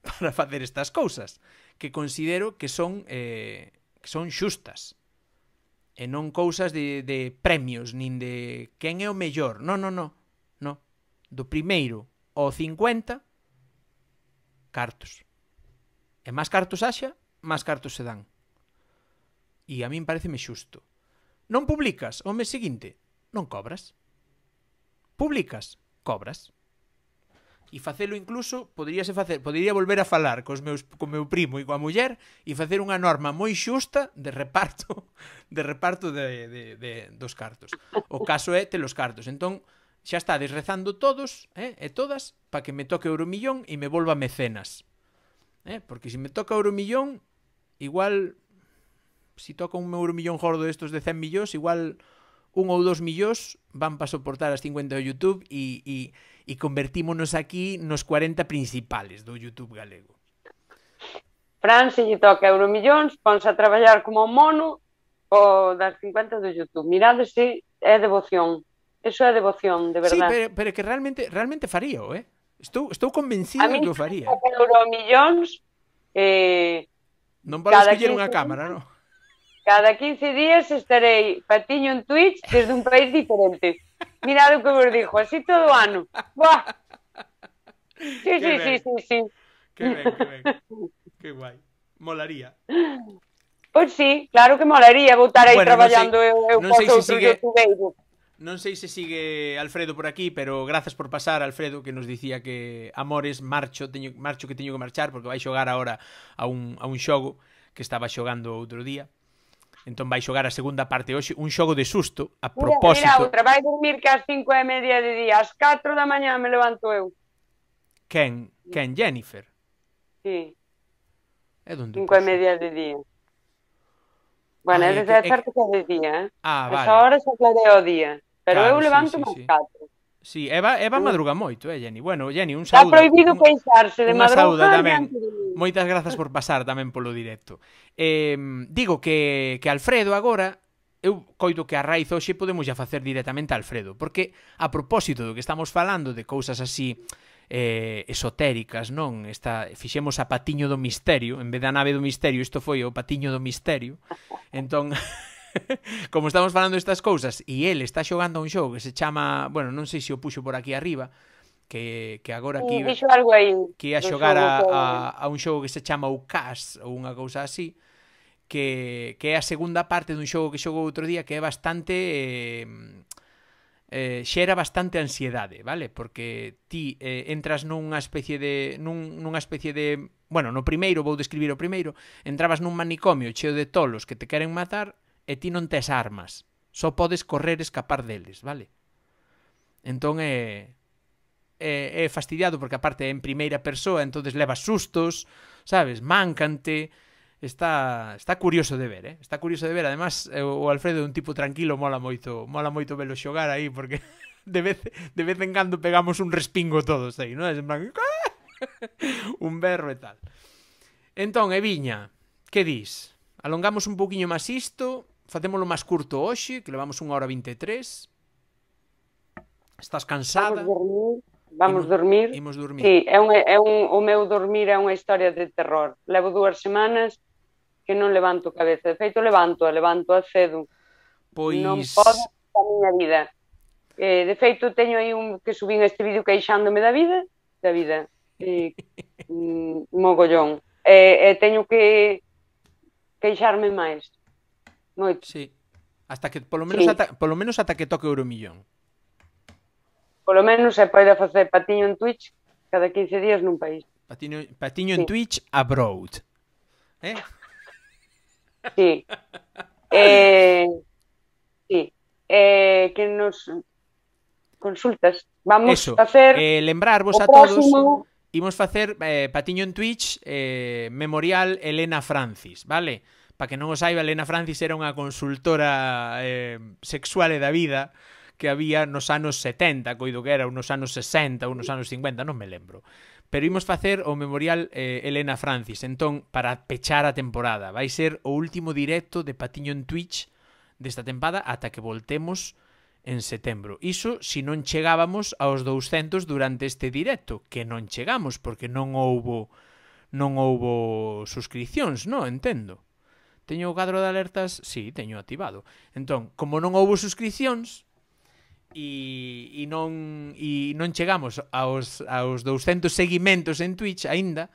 para facer estas cousas que considero que son eh, que son xustas e non cousas de, de premios nin de quen é o mellor non, non, non, non do primeiro ao 50 cartos e máis cartos axa máis cartos se dan e a min pareceme xusto non publicas o mes seguinte non cobras. Publicas, cobras. E facelo incluso, poderíase facer, podería volver a falar cos meus, co meu primo e coa muller e facer unha norma moi xusta de reparto de reparto de, de, de, dos cartos. O caso é te los cartos. Entón, xa está rezando todos eh, e todas para que me toque euro millón e me volva mecenas. Eh? Porque se me toca euro millón, igual si toca un euro millón gordo destos de 100 millóns, igual un ou dos millóns van para soportar as 50 do YouTube e, e, e convertímonos aquí nos 40 principales do YouTube galego. Fran, se lle toca euro millóns, ponse a traballar como mono o das 50 do YouTube. Mirade se é devoción. Eso é devoción, de verdade. Sí, pero, pero que realmente realmente faría, eh? Estou, estou convencido de que o faría. A mí, euro millóns, eh, non para escoller unha cámara, non? Cada 15 días estaré patiño en Twitch desde un país diferente. Mirad lo que vos dijo, así todo ano. Sí, sí, sí, sí, sí. Qué ben, qué ben. Qué guay. Molaría. Pues sí, claro que molaría votar aí trabajando traballando un sei, eu, non sei se sigue... sigue Alfredo por aquí, pero gracias por pasar, Alfredo, que nos decía que amores, marcho, teño, marcho que tengo que marchar porque vai a llegar a un, a un xogo que estaba xogando otro día Entón vai xogar a segunda parte hoxe un xogo de susto a propósito. Mira, outra, vai dormir que as cinco e media de día, as 4 da mañá me levanto eu. Ken, Ken Jennifer. Sí. É donde 5 e media de día. Bueno, ah, é, é certo que é de día, eh? Ah, vale. Esa hora xa clareo o día. Pero claro, eu levanto sí, sí, máis sí. catro. Sí, Eva, Eva madruga moito, eh, Jenny? Bueno, Jenny, un saúdo. Está prohibido pensarse de madrugada. tamén. Moitas grazas por pasar tamén polo directo. Eh, digo que, que Alfredo agora eu coido que a raíz hoxe podemos xa facer directamente a Alfredo, porque a propósito do que estamos falando de cousas así eh, esotéricas, non? Esta, fixemos a Patiño do Misterio, en vez da nave do Misterio, isto foi o Patiño do Misterio. Entón, como estamos falando estas cousas e el está xogando un xogo que se chama, bueno, non sei se o puxo por aquí arriba, que, que agora aquí sí, que ia xogar a, a, a un xogo que se chama o Cas ou unha cousa así que, que é a segunda parte dun xogo que xogou outro día que é bastante eh, eh, xera bastante ansiedade, vale? Porque ti eh, entras nunha especie de nun, nunha especie de bueno, no primeiro, vou describir o primeiro, entrabas nun manicomio cheo de tolos que te queren matar e ti non tes armas. Só podes correr e escapar deles, vale? Entón é é, é fastidiado porque aparte é en primeira persoa, entonces levas sustos, sabes, mancante, está está curioso de ver, eh? Está curioso de ver, además eh, o Alfredo é un tipo tranquilo, mola moito, mola moito velo xogar aí porque de vez de vez en cando pegamos un respingo todos aí, non? en plan ah", un berro e tal. Entón, Eviña, que dis? Alongamos un poquinho máis isto Facémolo máis curto hoxe, que levamos unha hora 23. Estás cansada? Vamos dormir. Vamos dormir. Imos dormir. Sí, é un, é un, o meu dormir é unha historia de terror. Levo dúas semanas que non levanto cabeza. De feito, levanto, levanto a cedo. Pois... Non podo a miña vida. Eh, de feito, teño aí un que subín este vídeo queixándome da vida, da vida, eh, mogollón. Eh, eh, teño que queixarme máis. Sí. Hasta que, por lo menos, hasta por lo menos hasta que toque euromillón. Por lo menos se puede hacer patiño en Twitch cada 15 días en un país. Patiño, en Twitch abroad. Eh? Sí. Eh, sí. Eh, que nos consultas. Vamos a hacer eh, lembrarvos a todos vamos a hacer eh, patiño en Twitch eh, memorial Elena Francis, vale? Para que non o saiba, Elena Francis era unha consultora eh, sexual e da vida que había nos anos 70, coido que era, unos anos 60, unos anos 50, non me lembro. Pero imos facer o memorial eh, Elena Francis, entón, para pechar a temporada. Vai ser o último directo de Patiño en Twitch desta tempada ata que voltemos en setembro. Iso se si non chegábamos aos 200 durante este directo, que non chegamos porque non houbo non houbo suscripcións, non, entendo. Teño o cadro de alertas, sí, teño activado. Entón, como non houbo suscripcións, e, e non e non chegamos aos aos 200 seguimentos en Twitch aínda,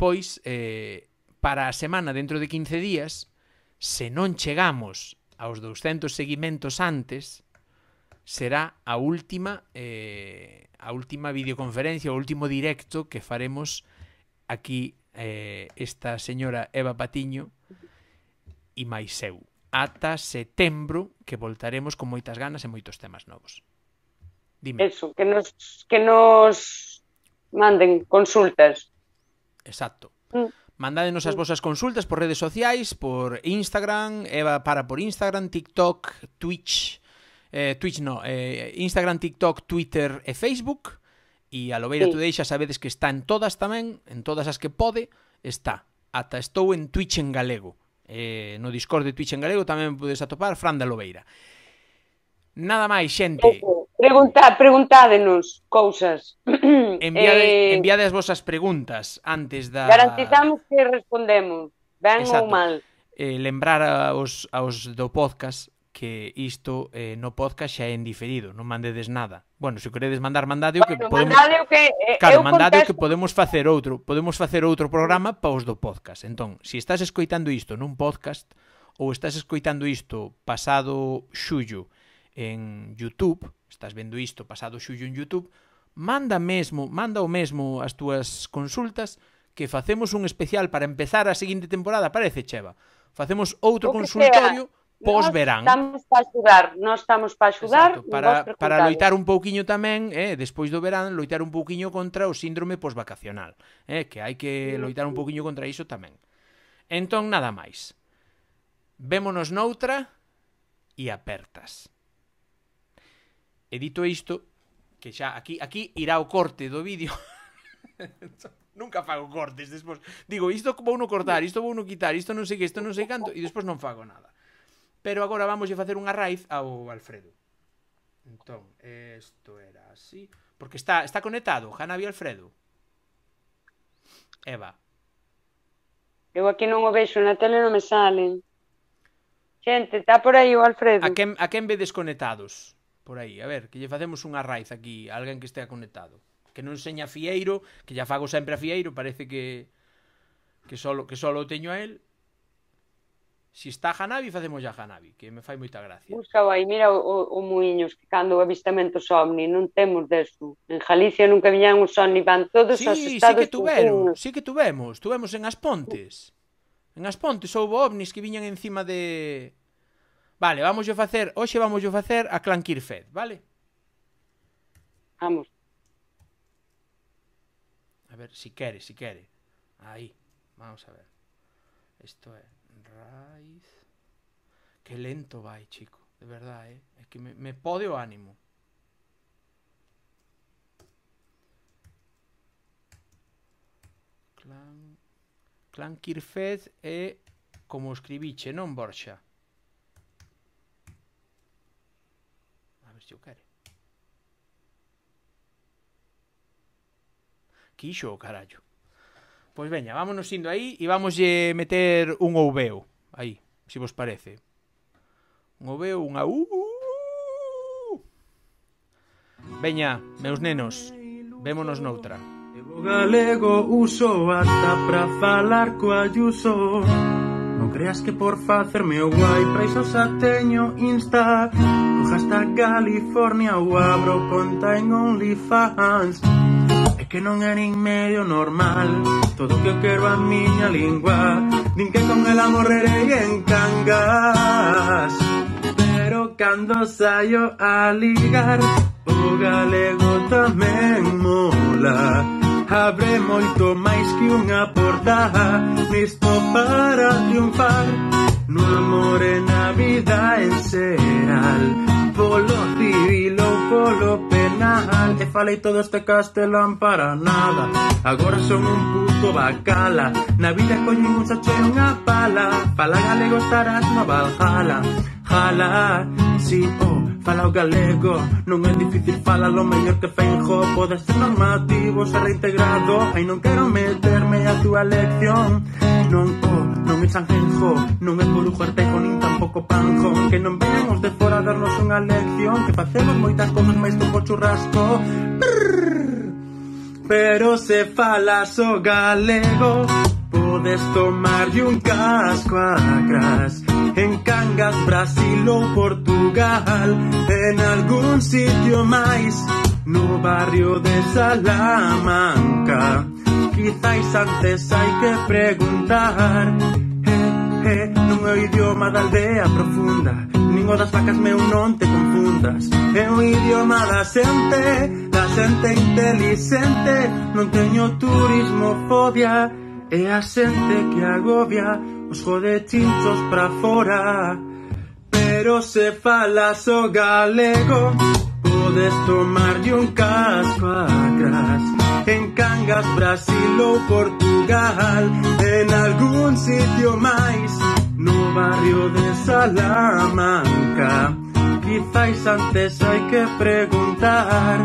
pois eh para a semana dentro de 15 días, se non chegamos aos 200 seguimentos antes, será a última eh a última videoconferencia, o último directo que faremos aquí eh esta señora Eva Patiño e máis eu. Ata setembro que voltaremos con moitas ganas e moitos temas novos. Dime. Eso, que nos, que nos manden consultas. Exacto. Mm. Mandádenos as mm. vosas consultas por redes sociais, por Instagram, Eva para por Instagram, TikTok, Twitch, eh, Twitch no, eh, Instagram, TikTok, Twitter e Facebook. E a Lobeira sí. Today xa sabedes que está en todas tamén, en todas as que pode, está. Ata estou en Twitch en galego eh, no Discord de Twitch en galego tamén podes atopar Fran da Lobeira. Nada máis, xente. Eh, pregunta, preguntádenos cousas. Enviade, eh, enviade as vosas preguntas antes da... Garantizamos que respondemos, ben Exacto. ou mal. Eh, lembrar aos, aos do podcast que isto eh, no podcast xa é en diferido, non mandedes nada. Bueno, se queredes mandar, mandade o que bueno, podemos... Mandade o que, eh, claro, eu mandade contesto... o que podemos facer outro, podemos facer outro programa pa os do podcast. Entón, se estás escoitando isto nun podcast ou estás escoitando isto pasado xullo en YouTube, estás vendo isto pasado xullo en YouTube, manda mesmo, manda o mesmo as túas consultas que facemos un especial para empezar a seguinte temporada, parece, Cheva. Facemos outro consultorio... Sea verán. Estamos para axudar, nós estamos para axudar. Exacto, para, para loitar un pouquiño tamén, eh, despois do verán, loitar un pouquiño contra o síndrome posvacacional, eh, que hai que loitar un pouquiño contra iso tamén. Entón, nada máis. Vémonos noutra e apertas. Edito isto, que xa aquí aquí irá o corte do vídeo. Nunca fago cortes despois. Digo, isto vou no cortar, isto vou no quitar, isto non sei que, isto non sei canto, e despois non fago nada. Pero agora vamos facer unha raíz ao Alfredo. Entón, isto era así. Porque está, está conectado, Hanabi Alfredo. Eva. Eu aquí non o vexo, na tele non me salen. Xente, está por aí o Alfredo. A quen, a quen vedes conectados? Por aí, a ver, que lle facemos unha raiz aquí, alguén que estea conectado. Que non seña Fieiro, que ya fago sempre a Fieiro, parece que que solo que solo teño a él si está Hanabi, facemos a Hanabi, que me fai moita gracia. Usa vai, mira o, o Muiños, que cando o avistamento somni, non temos deso. En Galicia nunca viñan os somni, van todos sí, aos estados... Sí, que tuveron, sí que tuvemos, tuvemos en As Pontes. En As Pontes houve ovnis que viñan encima de... Vale, vamos yo facer, hoxe vamos yo facer a Clan Kirfed, vale? Vamos. A ver, si quere, si quere. Aí, vamos a ver. Isto é... Rise. Qué lento va, chico. De verdad, ¿eh? Es que me, me podio ánimo. Clan... Clan Kirfez é eh, como escribiche, non Borxa? A ver se o quere. Quixo o carallo. Pois veña, vámonos indo aí e vamos meter un ouveo. Aí, se vos parece. Un oveo, unha u. Uh, uh, uh. Veña, meus nenos, vémonos noutra. O galego uso ata pra falar co Ayuso Non creas que por facerme o guai Pra iso xa teño Insta Coja hasta California o abro conta en OnlyFans que non é nin medio normal Todo o que eu quero a miña lingua Nin que con el amor rerei en cangas Pero cando saio a ligar O galego tamén mola Abre moito máis que unha portada Nisto para triunfar No amor e na vida en xeral Polo civil ou polo penal E falei todo este castelán para nada Agora son un puto bacala Na vida coño un sacho e unha pala Fala galego estarás na Valhalla Jala, si o oh fala o galego Non é difícil lo mellor que feijo Pode ser normativo, ser reintegrado Ai non quero meterme a túa lección Non o oh, non me no me es brujo artejo, ni tampoco panjo Que nos vemos de fuera a darnos una lección Que facemos moitas cosas máis que churrasco Pero se falas o galego Podes tomar un casco a En Cangas, Brasil o Portugal En algún sitio máis No barrio de Salamanca quizáis antes hai que preguntar eh, eh, Non é idioma da aldea profunda Ningo das vacas meu non te confundas É o idioma da xente Da xente inteligente Non teño turismofobia É a xente que agobia Os jode chinchos pra fora Pero se falas o galego Podes de un casco atrás en Cangas, Brasil o Portugal, en algún sitio más, no barrio de Salamanca. Quizás antes hay que preguntar,